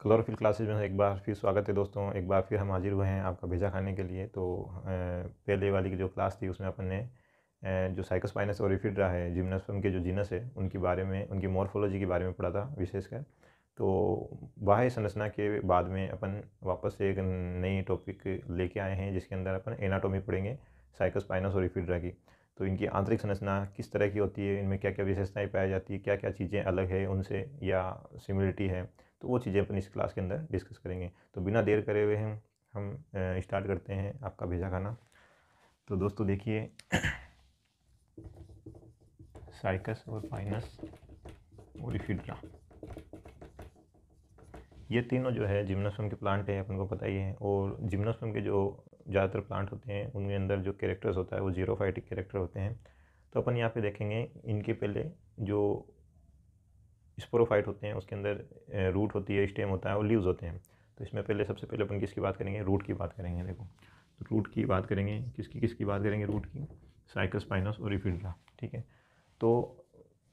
chlorophyll classes में एक बार फिर स्वागत है दोस्तों एक बार फिर हम हाजिर हुए हैं आपका भेजा खाने के लिए तो पहले वाली की जो क्लास थी उसमें अपन ने जो साइकोस्पाइनस और रिफिड्रा है जिम्नास्पम के जो जीनस है उनके बारे में उनकी मॉर्फोलॉजी के बारे में पढ़ा था विशेषकर तो बाह्य संरचना के बाद में अपन वापस से एक नई टॉपिक लेके आए हैं जिसके अंदर अपन एनाटोमी पढ़ेंगे साइकोस्पाइनस और रिफिड्रा की तो इनकी आंतरिक संरचना किस तरह की होती है इनमें क्या क्या विशेषताएँ पाई जाती है क्या क्या चीज़ें अलग है उनसे या सिमिलिटी है तो वो चीज़ें अपन इस क्लास के अंदर डिस्कस करेंगे तो बिना देर करे हुए हम हम स्टार्ट करते हैं आपका भेजा खाना तो दोस्तों देखिए साइकस और फाइनस और इफिड्रा ये तीनों जो है जिम्नोसम के प्लांट हैं अपन को पता ही है और जिम्नोसम के जो ज़्यादातर प्लांट होते हैं उनके अंदर जो कैरेक्टर्स होता है वो जीरोफाइटिक कैरेक्टर होते हैं तो अपन यहाँ पे देखेंगे इनके पहले जो स्पोरोफाइट होते हैं उसके अंदर रूट होती है स्टेम होता है और लीव्स होते हैं तो इसमें पहले सबसे पहले अपन किसकी बात करेंगे रूट की बात करेंगे देखो तो रूट की बात करेंगे किसकी किसकी बात करेंगे रूट की साइकस पाइनस और रिफिल्ड्रा ठीक है तो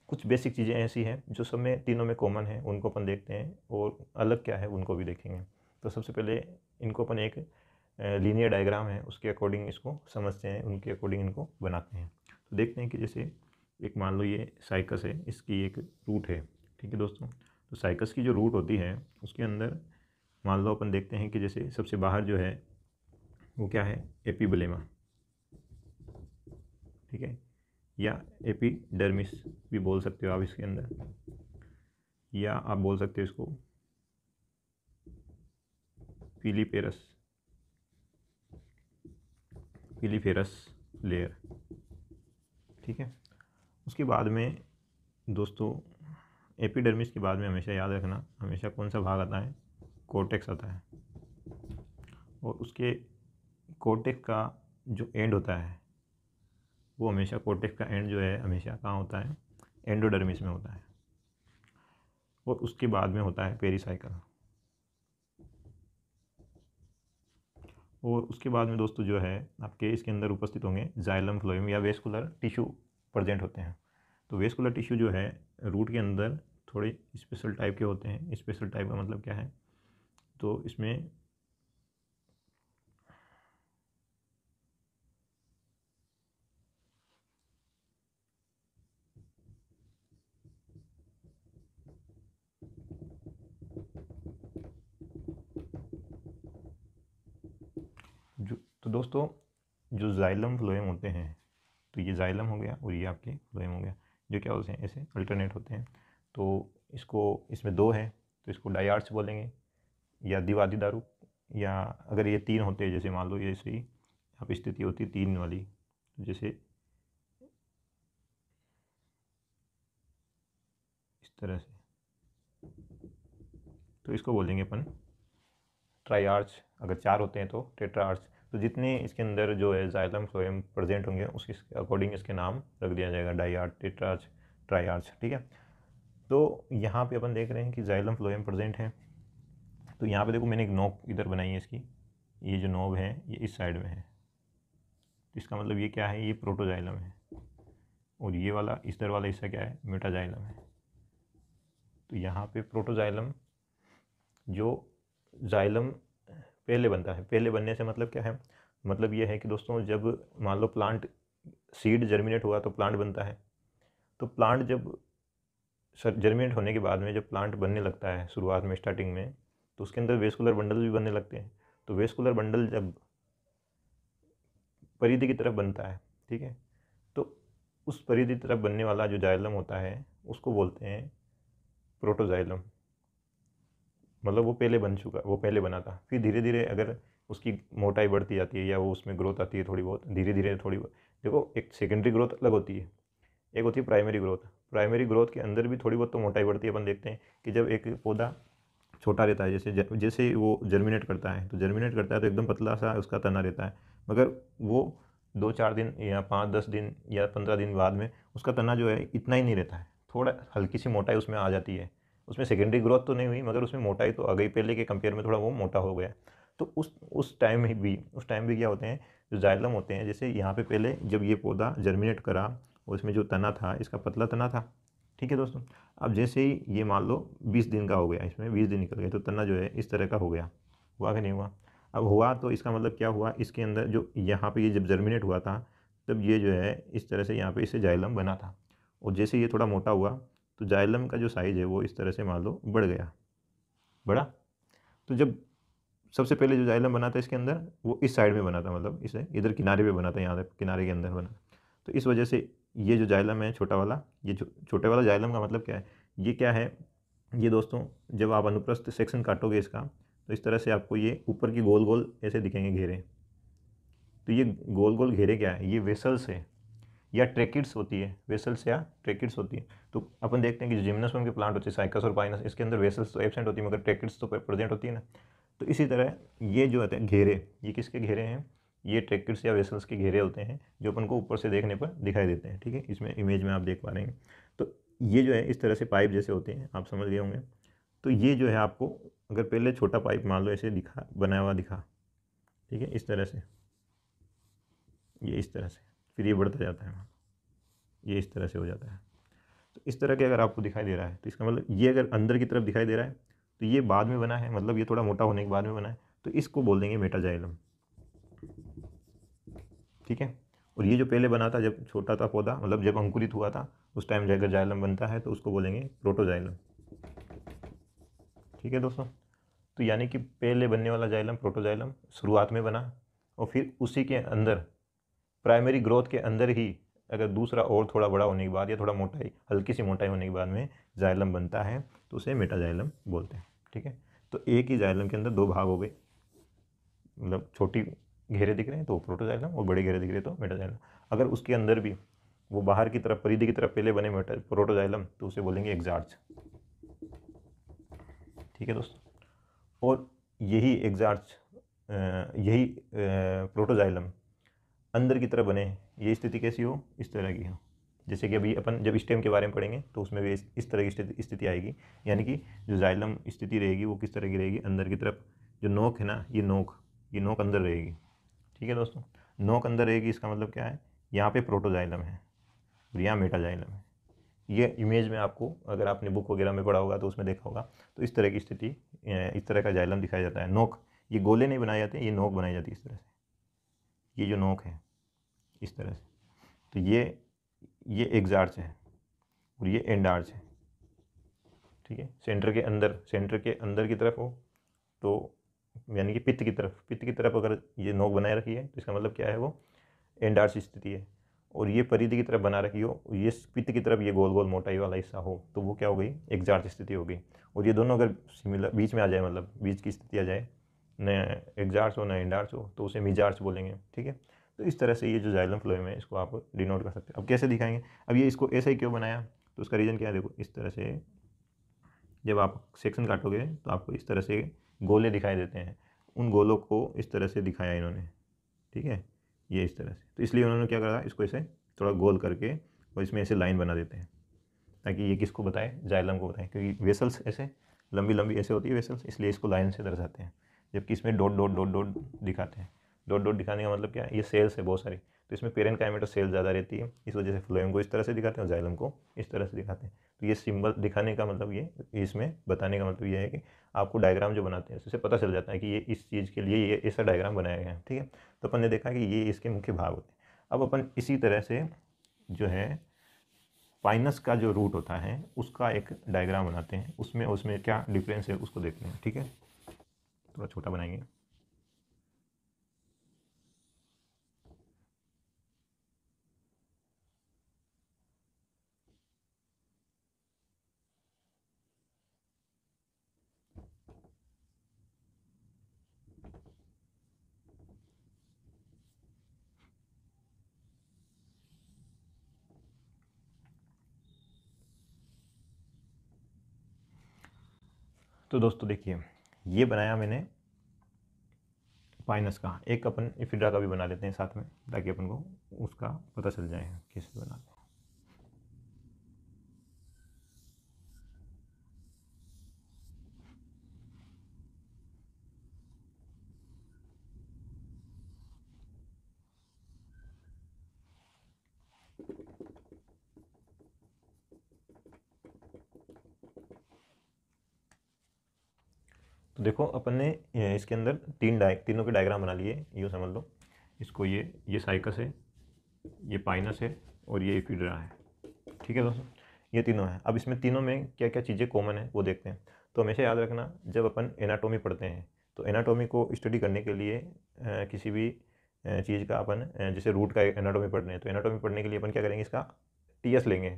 कुछ बेसिक चीज़ें ऐसी हैं जो सब में तीनों में कॉमन है उनको अपन देखते हैं और अलग क्या है उनको भी देखेंगे तो सबसे पहले इनको अपन एक लीनियर डायग्राम है उसके अकॉर्डिंग इसको समझते हैं उनके अकॉर्डिंग इनको बनाते हैं तो देखते हैं कि जैसे एक मान लो ये साइकस है इसकी एक रूट है ठीक है दोस्तों तो साइकस की जो रूट होती है उसके अंदर मान लो अपन देखते हैं कि जैसे सबसे बाहर जो है वो क्या है एपीबलेमा ठीक है या एपीडर्मिस भी बोल सकते हो आप इसके अंदर या आप बोल सकते हो इसको पीलीपेरस पीलीफेरस लेयर ठीक है उसके बाद में दोस्तों एपिडर्मिस के बाद में हमेशा याद रखना हमेशा कौन सा भाग आता है कोटेक्स आता है और उसके कोटेक्स का जो एंड होता है वो हमेशा कोटेक्स का एंड जो है हमेशा कहाँ होता है एंडोडर्मिस में होता है और उसके बाद में होता है पेरीसाइकिल और उसके बाद में दोस्तों जो है आपके इसके अंदर उपस्थित होंगे जाइलम फ्लोइम या वेस्कुलर टिश्यू प्रजेंट होते हैं तो वेस्कुलर टिश्यू जो है रूट के अंदर थोड़े स्पेशल टाइप के होते हैं स्पेशल टाइप का मतलब क्या है तो इसमें जो तो दोस्तों जो जाइलम फ्लोएम होते हैं तो ये जाइलम हो गया और ये आपके फ्लोएम हो गया जो क्या होते हैं ऐसे अल्टरनेट होते हैं तो इसको इसमें दो हैं तो इसको डायार्स बोलेंगे या दिवादी दारू या अगर ये तीन होते हैं जैसे मान लो ये ही आप स्थिति होती तीन वाली तो जैसे इस तरह से तो इसको बोलेंगे अपन ट्राई अगर चार होते हैं तो टेट्रा आर्ट्स तो जितने इसके अंदर जो है जायलम फ्लोएम प्रेजेंट होंगे उसके अकॉर्डिंग इसके नाम रख दिया जाएगा diarch tetrarch triarch ठीक है तो यहाँ पे अपन देख रहे हैं कि जायलम फ्लोएम प्रेजेंट है तो यहाँ पे देखो मैंने एक नोक इधर बनाई है इसकी ये जो नोब है ये इस साइड में है तो इसका मतलब ये क्या है ये प्रोटोजाइलम है और ये वाला इस दर वाला हिस्सा क्या है मेटाजाइलम है तो यहाँ पर प्रोटोजाइलम जो जाइलम पहले बनता है पहले बनने से मतलब क्या है मतलब ये है कि दोस्तों जब मान लो प्लांट सीड जर्मिनेट हुआ तो प्लांट बनता है तो प्लांट जब सर जर्मिनेट होने के बाद में जब प्लांट बनने लगता है शुरुआत में स्टार्टिंग में तो उसके अंदर वेस्कुलर बंडल भी बनने लगते हैं तो वेस्कुलर बंडल जब परिधि की तरफ बनता है ठीक है तो उस परिधि तरफ बनने वाला जो जाइलम होता है उसको बोलते हैं प्रोटोजाइलम मतलब वो पहले बन चुका वो पहले बना था फिर धीरे धीरे अगर उसकी मोटाई बढ़ती जाती है या वो उसमें ग्रोथ आती है थोड़ी बहुत धीरे धीरे थोड़ी बहुत देखो एक सेकेंडरी ग्रोथ अलग होती है एक होती है प्राइमरी ग्रोथ प्राइमरी ग्रोथ के अंदर भी थोड़ी बहुत तो मोटाई बढ़ती है अपन देखते हैं कि जब एक पौधा छोटा रहता है जैसे ज, जैसे वो जर्मिनेट करता है तो जर्मिनेट करता है तो एकदम पतला सा उसका तना रहता है मगर वो दो चार दिन या पाँच दस दिन या पंद्रह दिन बाद में उसका तना जो है इतना ही नहीं रहता है थोड़ा हल्की सी मोटाई उसमें आ जाती है उसमें सेकेंडरी ग्रोथ तो नहीं हुई मगर उसमें मोटाई तो आ गई पहले के कंपेयर में थोड़ा वो मोटा हो गया तो उस उस टाइम में भी उस टाइम भी क्या होते हैं जो जायलम होते हैं जैसे यहाँ पे पहले जब ये पौधा जर्मिनेट करा उसमें जो तना था इसका पतला तना था ठीक है दोस्तों अब जैसे ही ये मान लो बीस दिन का हो गया इसमें बीस दिन निकल गए तो तना जो है इस तरह का हो गया हुआ कि नहीं हुआ अब हुआ तो इसका मतलब क्या हुआ इसके अंदर जो यहाँ पर ये जब जर्मिनेट हुआ था तब ये जो है इस तरह से यहाँ पर इसे जायलम बना था और जैसे ये थोड़ा मोटा हुआ तो जाइलम का जो साइज़ है वो इस तरह से मान लो बढ़ गया बड़ा तो जब सबसे पहले जो जाइलम बना था इसके अंदर वो इस साइड में बना था मतलब इसे इधर किनारे पे बना था यहाँ किनारे के अंदर बना तो इस वजह से ये जो जाइलम है छोटा वाला ये छोटे वाला जाइलम का मतलब क्या है ये क्या है ये दोस्तों जब आप अनुप्रस्थ सेक्शन काटोगे इसका तो इस तरह से आपको ये ऊपर की गोल गोल ऐसे दिखेंगे घेरे तो ये गोल गोल घेरे क्या है ये वेसल्स है या ट्रेकिड्स होती है वेसल्स या ट्रेकिड्स होती है तो अपन देखते हैं कि जिम्नासम के प्लांट होते हैं साइकस और पाइनस इसके अंदर वेसल्स तो एबसेंट होती है मगर ट्रेकिड्स तो प्रेजेंट होती है ना तो इसी तरह ये जो होते हैं घेरे ये किसके घेरे हैं ये ट्रेकिड्स या वेसल्स के घेरे होते हैं जो अपन को ऊपर से देखने पर दिखाई देते हैं ठीक है इसमें इमेज में आप देख पा रहे हैं तो ये जो है इस तरह से पाइप जैसे होते हैं आप समझ गए होंगे तो ये जो है आपको अगर पहले छोटा पाइप मान लो ऐसे दिखा बनाया हुआ दिखा ठीक है इस तरह से ये इस तरह से फिर ये बढ़ता जाता है ये इस तरह से हो जाता है तो इस तरह के अगर आपको दिखाई दे रहा है तो इसका मतलब ये अगर अंदर की तरफ दिखाई दे रहा है तो ये बाद में बना है मतलब ये थोड़ा मोटा होने के बाद में बना है तो इसको बोल देंगे मेटाजाइलम ठीक है और ये जो पहले बना था जब छोटा था पौधा मतलब जब अंकुरित हुआ था उस टाइम जाकर जाइलम बनता है तो उसको बोलेंगे प्रोटोजाइलम ठीक है दोस्तों तो यानी कि पहले बनने वाला जाइलम प्रोटोजाइलम शुरुआत में बना और फिर उसी के अंदर प्राइमरी ग्रोथ के अंदर ही अगर दूसरा और थोड़ा बड़ा होने के बाद या थोड़ा मोटाई हल्की सी मोटाई होने के बाद में जायलम बनता है तो उसे मेटाजाइलम बोलते हैं ठीक है तो एक ही जायलम के अंदर दो भाग हो गए मतलब छोटी घेरे दिख रहे हैं तो प्रोटोजाइलम और बड़े घेरे दिख रहे हैं तो मेटाजाइलम अगर उसके अंदर भी वो बाहर की तरफ परिधि की तरफ पहले बने मेटा प्रोटोजाइलम तो उसे बोलेंगे एग्जार्च ठीक है दोस्तों और यही एग्जार्च यही प्रोटोजाइलम अंदर की तरफ बने ये स्थिति कैसी हो इस तरह की हो जैसे कि अभी अपन जब स्टेम के बारे में पढ़ेंगे तो उसमें भी इस तरह की स्थिति आएगी यानी कि जो जाइलम स्थिति रहेगी वो किस तरह की रहेगी अंदर की तरफ जो नोक है ना ये नोक ये नोक अंदर रहेगी ठीक है दोस्तों नोक अंदर रहेगी इसका मतलब क्या है यहाँ पे प्रोटोजाइलम है और यहाँ मेटाजाइलम है ये इमेज में आपको अगर आपने बुक वगैरह में पढ़ा होगा तो उसमें देखा होगा तो इस तरह की स्थिति इस तरह का जाइलम दिखाया जाता है नोक ये गोले नहीं बनाए जाते ये नोक बनाई जाती है इस तरह से ये जो नोक है इस तरह से तो ये ये एग्जार्च है और ये एंड आर्च है ठीक है सेंटर के अंदर सेंटर के अंदर की तरफ हो तो यानी कि पित्त की तरफ पित्त की तरफ अगर ये नोक बनाए रखी है तो इसका मतलब क्या है वो एंड आर्च स्थिति है और ये परिधि की तरफ बना रखी हो ये पित्त की तरफ ये गोल गोल मोटाई वाला हिस्सा हो तो वो क्या हो गई एग्जार्च स्थिति हो गई और ये दोनों अगर सिमिलर बीच में आ जाए मतलब बीच की स्थिति आ जाए न एग्जार्स हो न एंडार्स हो तो उसे मिजार्स बोलेंगे ठीक है तो इस तरह से ये जो जाइलम फ्लोएम है इसको आप डिनोट कर सकते हैं अब कैसे दिखाएंगे अब ये इसको ऐसा ही क्यों बनाया तो उसका रीज़न क्या है देखो इस तरह से जब आप सेक्शन काटोगे तो आपको इस तरह से गोले दिखाई देते हैं उन गोलों को इस तरह से दिखाया इन्होंने ठीक है ये इस तरह से तो इसलिए उन्होंने क्या करा इसको ऐसे थोड़ा गोल करके और इसमें ऐसे लाइन बना देते हैं ताकि ये किसको बताए जाइलम को बताएं क्योंकि वेसल्स ऐसे लंबी लंबी ऐसे होती है वेसल्स इसलिए इसको लाइन से दर्शाते हैं जबकि इसमें डॉट डॉट डॉट डॉट दिखाते हैं डॉट डॉट दिखाने का मतलब क्या है ये सेल्स है बहुत सारी तो इसमें पेरेंट काइमेट सेल ज़्यादा रहती है इस वजह से फ्लोएम को इस तरह से दिखाते हैं और जाइलम को इस तरह से दिखाते हैं तो ये सिंबल दिखाने का मतलब ये इसमें बताने का मतलब ये है कि आपको डायग्राम जो बनाते हैं उससे पता चल जाता है कि ये इस चीज़ के लिए ये ऐसा डायग्राम बनाया गया है ठीक है तो अपन ने देखा कि ये इसके मुख्य भाग होते हैं अब अपन इसी तरह से जो है पाइनस का जो रूट होता है उसका एक डायग्राम बनाते हैं उसमें उसमें क्या डिफरेंस है उसको देखते हैं ठीक है थोड़ा छोटा बनाएंगे तो दोस्तों देखिए ये बनाया मैंने माइनस का एक अपन इफिड्रा का भी बना लेते हैं साथ में ताकि अपन को उसका पता चल जाए कैसे बनाते हैं देखो अपन ने इसके अंदर तीन डाय तीनों के डायग्राम बना लिए यूँ समझ लो इसको ये ये साइकस है ये पाइनस है और ये इक्विड्रा है ठीक है दोस्तों ये तीनों हैं अब इसमें तीनों में क्या क्या चीज़ें कॉमन है वो देखते हैं तो हमेशा याद रखना जब अपन एनाटोमी पढ़ते हैं तो एनाटोमी को स्टडी करने के लिए किसी भी चीज़ का अपन जैसे रूट का एनाटोमी पढ़ रहे हैं तो एनाटोमी पढ़ने के लिए अपन क्या करेंगे इसका टी लेंगे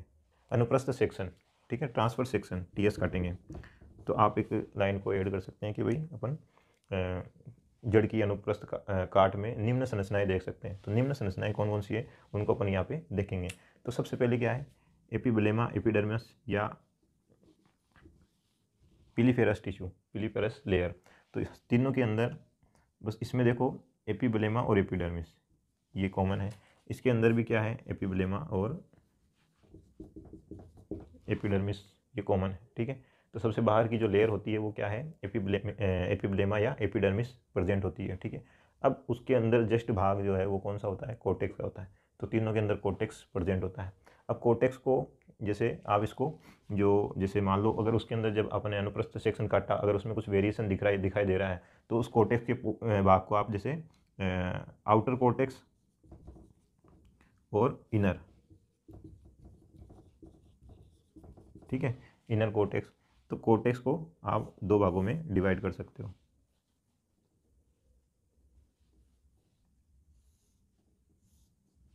अनुप्रस्थ सेक्शन ठीक है ट्रांसफर सेक्शन टी काटेंगे तो आप एक लाइन को ऐड कर सकते हैं कि भाई अपन जड़ की अनुप्रस्थ काट में निम्न संरचनाएं देख सकते हैं तो निम्न संरचनाएं कौन कौन सी है उनको अपन यहाँ पे देखेंगे तो सबसे पहले क्या है एपीबलेमा एपिडर्मस या पिलीफेरस टिश्यू पिलीफेरस लेयर तो इस तीनों के अंदर बस इसमें देखो एपीबलेमा और एपिडर्मिस ये कॉमन है इसके अंदर भी क्या है एपीबलेमा और एपिडर्मिस ये कॉमन है ठीक है तो सबसे बाहर की जो लेयर होती है वो क्या है एपीब्ले एपीब्लेमा या एपिडर्मिस प्रेजेंट होती है ठीक है अब उसके अंदर जस्ट भाग जो है वो कौन सा होता है कोटेक्स का होता है तो तीनों के अंदर कोटेक्स प्रेजेंट होता है अब कोटेक्स को जैसे आप इसको जो जैसे मान लो अगर उसके अंदर जब अपने अनुप्रस्थ सेक्शन काटा अगर उसमें कुछ वेरिएशन दिख रहा है दिखाई दे रहा है तो उस कोटेक्स के भाग को आप जैसे आउटर कोटेक्स और इनर ठीक है इनर कोटेक्स तो कोर्टेक्स को आप दो भागों में डिवाइड कर सकते हो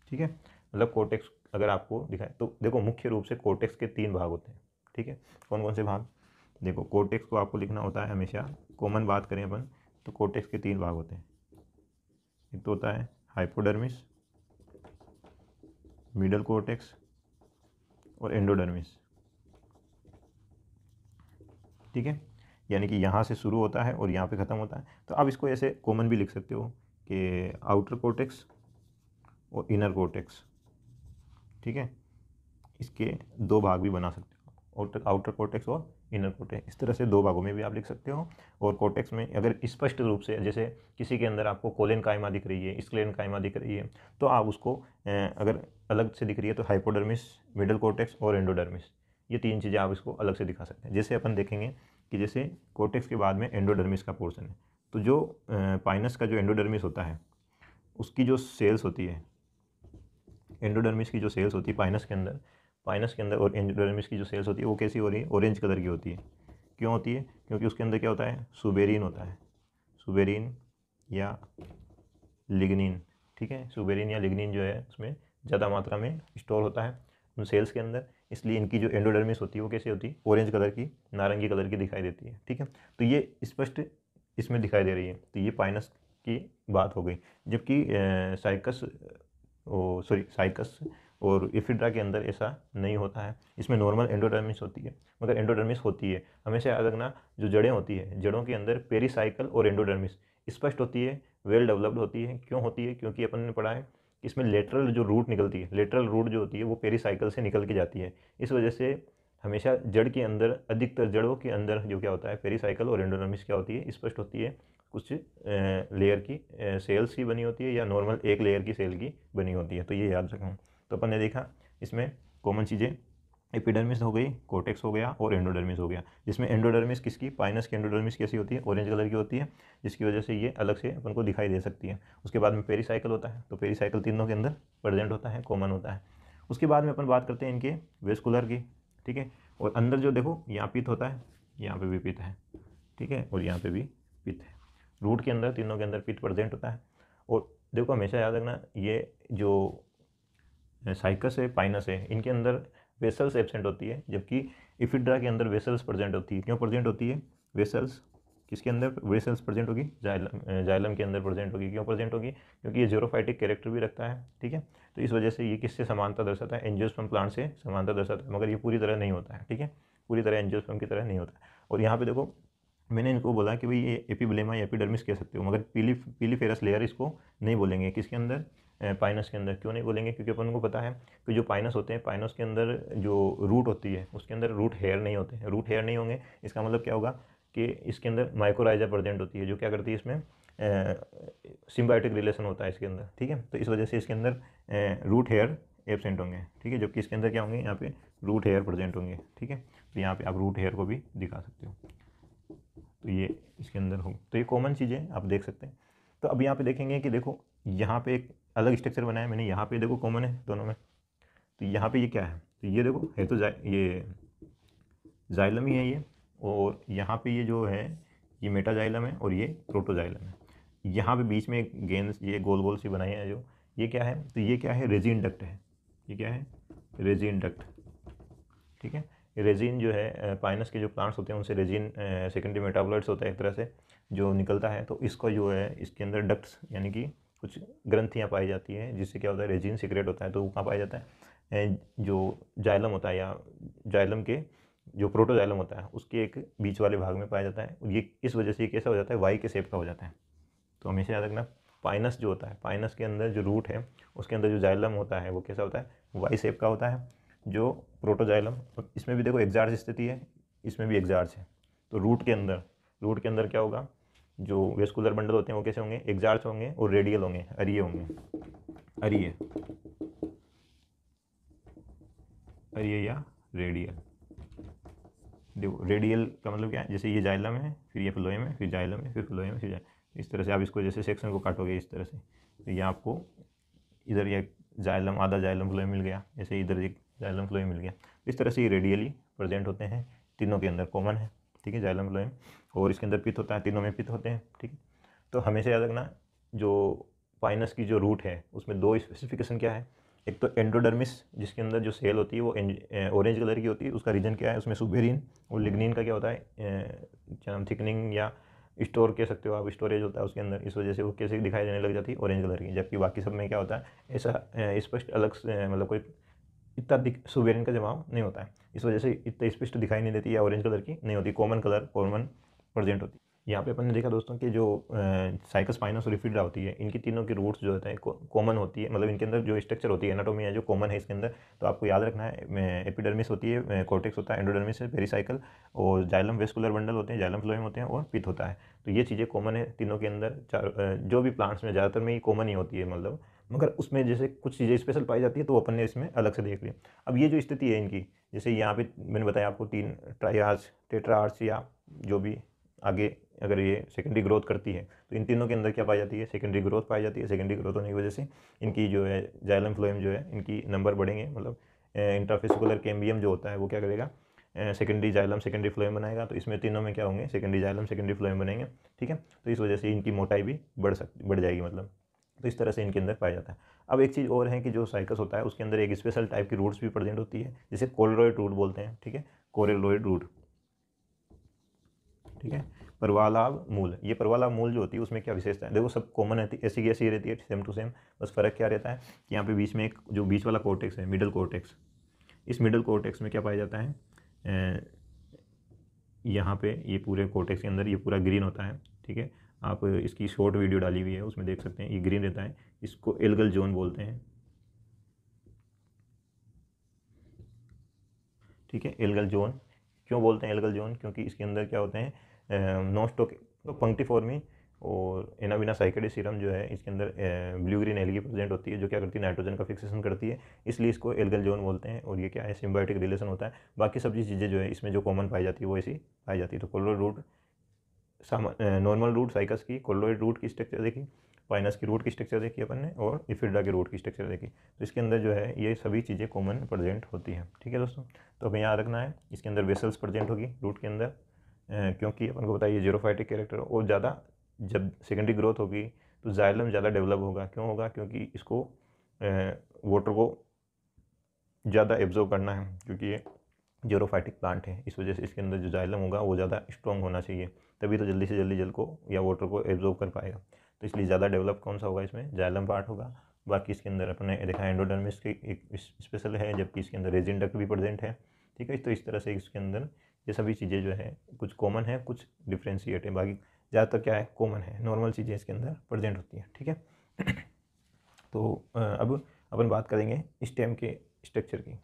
ठीक है मतलब कोर्टेक्स अगर आपको दिखाए तो देखो मुख्य रूप से कोर्टेक्स के तीन भाग होते हैं ठीक है कौन कौन से भाग देखो कोर्टेक्स को आपको लिखना होता है हमेशा कॉमन बात करें अपन तो कोर्टेक्स के तीन भाग होते हैं एक तो होता है हाइपोडर्मिस मिडल कोर्टेक्स और एंडोडर्मिस ठीक है यानी कि यहाँ से शुरू होता है और यहाँ पे ख़त्म होता है तो आप इसको ऐसे कॉमन भी लिख सकते हो कि आउटर कोटेक्स और इनर कोटेक्स ठीक है इसके दो भाग भी बना सकते हो आउटर आउटर कोटेक्स और इनर कोटेक्स इस तरह से दो भागों में भी आप लिख सकते हो और कोटेक्स में अगर स्पष्ट रूप से जैसे किसी के अंदर आपको कोलेन कायमा दिख रही है स्क्लेन कायमा दिख रही है तो आप उसको अगर अलग से दिख रही है तो हाइपोडर्मिस मिडल कोटेक्स और एंडोडर्मिस ये तीन चीज़ें आप इसको अलग से दिखा सकते हैं जैसे अपन देखेंगे कि जैसे कोटेक्स के बाद में एंडोडर्मिस का पोर्सन है तो जो पाइनस का जो एंडोडर्मिस होता है उसकी जो सेल्स होती है एंडोडर्मिस की जो सेल्स होती है पाइनस के अंदर पाइनस के अंदर और एंडोडर्मिस की जो सेल्स होती है वो कैसी हो रही है ऑरेंज कलर की होती है क्यों होती है क्योंकि उसके अंदर क्या होता है सुबेरिन होता है सुबेरिन या लिग्निन ठीक है सुबेरिन या लिग्निन जो है उसमें ज़्यादा मात्रा में स्टोर होता है उन सेल्स के अंदर इसलिए इनकी जो एंडोडर्मिस होती है वो कैसे होती है ऑरेंज कलर की नारंगी कलर की दिखाई देती है ठीक है तो ये स्पष्ट इस इसमें दिखाई दे रही है तो ये पाइनस की बात हो गई जबकि साइकस सॉरी साइकस और इफिड्रा के अंदर ऐसा नहीं होता है इसमें नॉर्मल एंडोडर्मिस होती है मगर एंडोडर्मिस होती है हमेशा याद रखना जो जड़ें होती है जड़ों के अंदर पेरीसाइकल और एंडोडर्मिस स्पष्ट होती है वेल डेवलप्ड होती है क्यों होती है क्योंकि अपन ने पढ़ा है कि इसमें लेटरल जो रूट निकलती है लेटरल रूट जो होती है वो पेरीसाइकिल से निकल के जाती है इस वजह से हमेशा जड़ के अंदर अधिकतर जड़ों के अंदर जो क्या होता है पेरीसाइकिल और एंडोनर्मिस क्या होती है स्पष्ट होती है कुछ लेयर की सेल्स ही बनी होती है या नॉर्मल एक लेयर की सेल की बनी होती है तो ये याद रखें तो अपन ने देखा इसमें कॉमन चीज़ें एपिडर्मिस हो गई कोटेक्स हो गया और एंडोडर्मिस हो गया जिसमें एंडोडर्मिस किसकी पाइनस की एंडोडर्मिस कैसी होती है ऑरेंज कलर की होती है जिसकी वजह से ये अलग से अपन को दिखाई दे सकती है उसके बाद में पेरीसाइकिल होता है तो पेरीसाइकिल तीनों के अंदर प्रेजेंट होता है कॉमन होता है उसके बाद में अपन बात करते हैं इनके वेस्कुलर की ठीक है और अंदर जो देखो यहाँ पित होता है यहाँ पर भी पित है ठीक है और यहाँ पर भी पित है रूट के अंदर तीनों के अंदर पित प्रजेंट होता है और देखो हमेशा याद रखना ये जो साइकस है पाइनस है इनके अंदर वेसल्स एबसेंट होती है जबकि इफिड्रा के अंदर वेसल्स प्रेजेंट होती है क्यों प्रेजेंट होती है वेसल्स किसके अंदर वेसल्स प्रेजेंट होगी जाइलम जाइलम के अंदर प्रेजेंट होगी क्यों प्रेजेंट होगी क्योंकि ये जीरोफाइटिक कैरेक्टर भी रखता है ठीक है तो इस वजह से ये किससे समानता दर्शाता है एंजियोस्पम प्लांट से समानता दर्शाता है मगर ये पूरी तरह नहीं होता है ठीक है पूरी तरह एंजियोस्पम की तरह नहीं होता और यहाँ पर देखो मैंने इनको बोला कि भाई ये एपीब्लेमा या एपीडर्मिस कह सकते हो मगर पीली पीली फेरस लेयर इसको नहीं बोलेंगे किसके अंदर पाइनस के अंदर क्यों नहीं बोलेंगे क्योंकि अपन को पता है कि जो पाइनस होते हैं पाइनस के अंदर जो रूट होती है उसके अंदर रूट हेयर नहीं होते हैं रूट हेयर नहीं होंगे इसका मतलब क्या होगा कि इसके अंदर माइक्रोराइजा प्रजेंट होती है जो क्या करती है इसमें सिम्बायोटिक रिलेशन होता है इसके अंदर ठीक है तो इस वजह से इसके अंदर रूट हेयर एबसेंट होंगे ठीक है जबकि इसके अंदर क्या होंगे यहाँ पे रूट हेयर प्रजेंट होंगे ठीक है तो यहाँ पे आप रूट हेयर को भी दिखा सकते हो तो ये इसके अंदर हो तो ये कॉमन चीज़ें आप देख सकते हैं तो अब यहाँ पे देखेंगे कि देखो यहाँ पे एक अलग स्ट्रक्चर बनाया मैंने यहाँ पे देखो कॉमन है दोनों में तो यहाँ पे ये क्या है तो ये देखो है तो जा, ये जाइलम ही है ये और यहाँ पे ये जो है ये जाइलम है और ये प्रोटोजाइलम है यहाँ पे बीच में गेंद ये गोल गोल सी बनाई है जो ये क्या है तो ये क्या है रेजिन डक्ट है ये क्या है रेजिन डक्ट ठीक है रेजिन जो है पाइनस के जो प्लांट्स होते हैं उनसे रेजिन सेकेंडरी मेटाबोलाइट्स होता है एक तरह से जो निकलता है तो इसको जो है इसके अंदर डक्ट्स यानी कि कुछ ग्रंथियाँ पाई जाती हैं जिससे क्या होता है रेजिन सिक्रेट होता है तो वो कहाँ पाया जाता है जो जाइलम होता है या जाइलम के जो प्रोटोजाइलम होता है उसके एक बीच वाले भाग में पाया जाता है ये इस वजह से ये कैसा हो जाता है वाई के सेप का हो जाता है तो हमेशा याद रखना पाइनस जो होता है पाइनस के अंदर जो रूट है उसके अंदर जो जाइलम होता है वो कैसा होता है वाई सेप का होता है जो प्रोटोजाइलम इसमें भी देखो एग्जार्ज स्थिति है इसमें भी एग्जार्ज है तो रूट के अंदर रूट के अंदर क्या होगा जो वेस्कुलर बंडल होते हैं वो कैसे होंगे एग्जार्स होंगे और रेडियल होंगे अरिये होंगे अरिये अरिये या रेडियल देखो रेडियल का मतलब क्या है जैसे ये जाइलम है फिर ये फ्लोएम है फिर जाइलम है फिर फ्लोएम है फिर इस तरह से आप इसको जैसे सेक्शन को काटोगे इस तरह से तो ये आपको इधर ये जाइलम आधा जाइलम फ्लोएम मिल गया जैसे इधर एक जाइलम फ्लोएम मिल गया इस तरह से ये रेडियली प्रेजेंट होते हैं तीनों के अंदर कॉमन है ठीक है जाइलम फ्लोएम और इसके अंदर पित्त होता है तीनों में पित्त होते हैं ठीक है तो हमेशा याद रखना जो पाइनस की जो रूट है उसमें दो स्पेसिफिकेशन क्या है एक तो एंड्रोडर्मिस जिसके अंदर जो सेल होती है वो ऑरेंज कलर की होती है उसका रीजन क्या है उसमें सुबेरिन और लिग्निन का क्या होता है क्या नाम थिकनिंग या स्टोर कह सकते हो आप स्टोरेज होता है उसके अंदर इस वजह से वो कैसे दिखाई देने लग जाती है ऑरेंज कलर की जबकि बाकी सब में क्या होता है ऐसा स्पष्ट अलग मतलब कोई इतना सुबेरिन का जमाव नहीं होता है इस वजह से इतना स्पष्ट दिखाई नहीं देती या ऑरेंज कलर की नहीं होती कॉमन कलर कॉमन प्रजेंट होती है यहाँ पे अपन ने देखा दोस्तों कि जो साइकोस्पाइनस और रिफिड्रा होती है इनकी तीनों की रूट्स जो होते हैं कॉमन होती है मतलब इनके अंदर जो स्ट्रक्चर होती है एनाटोमी है जो कॉमन है इसके अंदर तो आपको याद रखना है एपिडर्मिस होती है कॉर्टेक्स होता है एंडोडर्मिस है पेरीसाइकिल और जाइलम वेस्कुलर बंडल होते हैं जाइलम फ्लोइम होते हैं और पिथ होता है तो ये चीज़ें कॉमन है तीनों के अंदर जो भी प्लांट्स में ज़्यादातर में ही कॉमन ही होती है मतलब मगर उसमें जैसे कुछ चीज़ें स्पेशल पाई जाती है तो अपन ने इसमें अलग से देख लिया अब ये जो स्थिति है इनकी जैसे यहाँ पे मैंने बताया आपको तीन ट्राई टेट्रा टेट्राआर्स या जो भी आगे अगर ये सेकेंडरी ग्रोथ करती है तो इन तीनों के अंदर क्या पाई जाती है सेकेंडरी ग्रोथ पाई जाती है सेकेंडरी ग्रोथ होने की वजह से इनकी जो है जाइलम फ्लोएम जो है इनकी नंबर बढ़ेंगे मतलब इंट्राफिसकुलर केम्बियम जो होता है वो क्या करेगा सेकेंडरी जाइलम सेकेंडरी फ्लोएम बनाएगा तो इसमें तीनों में क्या होंगे सेकेंडरी जाइलम सेकेंडरी फ्लोएम बनेंगे ठीक है तो इस वजह से इनकी मोटाई भी बढ़ सकती बढ़ जाएगी मतलब तो इस तरह से इनके अंदर पाया जाता है अब एक चीज़ और है कि जो साइकस होता है उसके अंदर एक स्पेशल टाइप की रूट्स भी प्रेजेंट होती है जिसे कोलरॉयड रूट बोलते हैं ठीक है कोरेलोइड रूट ठीक है प्रवालाभ मूल ये प्रवालाभ मूल जो होती है उसमें क्या विशेषता है देखो सब कॉमन रहती है ऐसी की ऐसी रहती है सेम टू सेम बस फर्क क्या रहता है कि यहाँ पे बीच में एक जो बीच वाला कोर्टेक्स है मिडल कोर्टेक्स इस मिडल कोर्टेक्स में क्या पाया जाता है यहाँ पे ये पूरे कोर्टेक्स के अंदर ये पूरा ग्रीन होता है ठीक है आप इसकी शॉर्ट वीडियो डाली हुई है उसमें देख सकते हैं ये ग्रीन रहता है इसको एलगल जोन बोलते हैं ठीक है एलगल जोन क्यों बोलते हैं एलगल जोन क्योंकि इसके अंदर क्या होते हैं नॉन स्टॉक तो पंक्ति फॉर्मी और एनाविना साइकेडी सीरम जो है इसके अंदर ब्लू ग्रीन एलगी प्रेजेंट होती है जो क्या करती है नाइट्रोजन का फिक्सेशन करती है इसलिए इसको एलगल जोन बोलते हैं और ये क्या है सिम्बायोटिक रिलेशन होता है बाकी सब चीज़ें जो है इसमें जो कॉमन पाई जाती है वो ऐसी पाई जाती है तो coralloid root normal root cycas की कोलोइड रूट की स्ट्रक्चर देखी पाइनस की रूट की स्ट्रक्चर देखी अपन ने और इफिडा की रूट की स्ट्रक्चर देखी तो इसके अंदर जो है ये सभी चीज़ें कॉमन प्रजेंट होती हैं ठीक है दोस्तों तो हमें याद रखना है इसके अंदर वेसल्स प्रजेंट होगी रूट के अंदर क्योंकि अपन को बताइए जीरोफाइटिक कैरेक्टर और ज़्यादा जब सेकेंडरी ग्रोथ होगी तो जाइलम ज़्यादा डेवलप होगा क्यों होगा क्योंकि इसको वाटर को ज़्यादा एब्जॉर्व करना है क्योंकि ये जीरोफाइटिक प्लांट है इस वजह से इसके अंदर जो जाइलम होगा वो ज़्यादा स्ट्रॉन्ग होना चाहिए तभी तो जल्दी से जल्दी जल को या वाटर को एब्जॉर्व कर पाएगा तो इसलिए ज़्यादा डेवलप कौन सा होगा इसमें जाइलम पार्ट होगा बाकी इसके अंदर अपने देखा एंडोडर्मिस की एक स्पेशल है जबकि इसके अंदर रेजिन डक्ट भी प्रेजेंट है ठीक है तो इस तरह से इसके अंदर ये सभी चीज़ें जो हैं कुछ कॉमन है कुछ डिफ्रेंशिएट है बाकी ज़्यादातर क्या है कॉमन है नॉर्मल चीज़ें इसके अंदर प्रजेंट होती हैं ठीक है तो अब अपन बात करेंगे स्टेम के स्ट्रक्चर की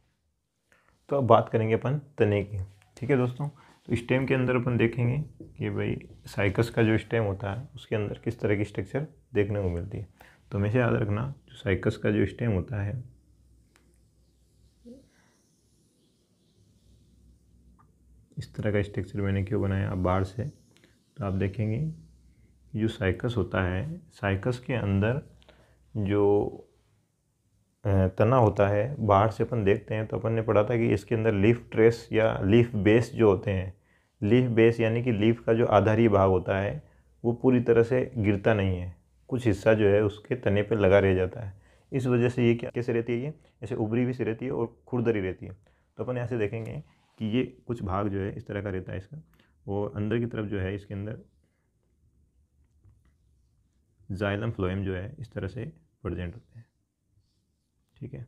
तो अब बात करेंगे अपन तने की ठीक है दोस्तों तो स्टेम के अंदर अपन देखेंगे कि भाई साइकस का जो स्टेम होता है उसके अंदर किस तरह की स्ट्रक्चर देखने को मिलती है तो हमेशा याद रखना जो साइकस का जो स्टेम होता है इस तरह का स्ट्रक्चर मैंने क्यों बनाया अब बाढ़ से तो आप देखेंगे जो साइकस होता है साइकस के अंदर जो तना होता है बाहर से अपन देखते हैं तो अपन ने पढ़ा था कि इसके अंदर लीफ ट्रेस या लीफ बेस जो होते हैं लीफ बेस यानी कि लीफ का जो आधारी भाग होता है वो पूरी तरह से गिरता नहीं है कुछ हिस्सा जो है उसके तने पे लगा रह जाता है इस वजह से ये क्या कैसे रहती है ये ऐसे उभरी भी सी रहती है और खुरदरी रहती है तो अपन ऐसे देखेंगे कि ये कुछ भाग जो है इस तरह का रहता है इसका और अंदर की तरफ जो है इसके अंदर जाइलम फ्लोएम जो है इस तरह से प्रजेंट होते हैं ठीक है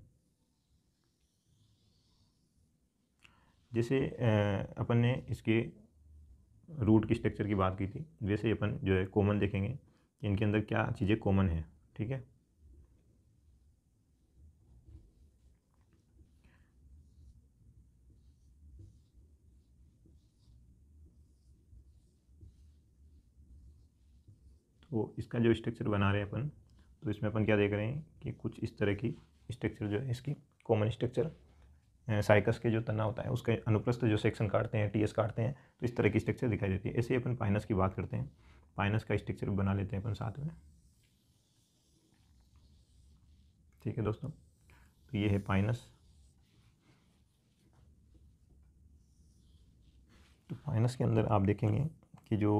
जैसे अपन ने इसके रूट की स्ट्रक्चर की बात की थी वैसे अपन जो है कॉमन देखेंगे कि इनके अंदर क्या चीज़ें कॉमन है ठीक है तो इसका जो स्ट्रक्चर बना रहे हैं अपन तो इसमें अपन क्या देख रहे हैं कि कुछ इस तरह की स्ट्रक्चर जो है इसकी कॉमन स्ट्रक्चर साइकस के जो तना होता है उसके अनुप्रस्थ जो सेक्शन काटते हैं टीएस काटते हैं तो इस तरह की स्ट्रक्चर दिखाई देती है ऐसे ही अपन पाइनस की बात करते हैं पाइनस का स्ट्रक्चर बना लेते हैं अपन साथ में ठीक है दोस्तों तो ये है पाइनस तो पाइनस के अंदर आप देखेंगे कि जो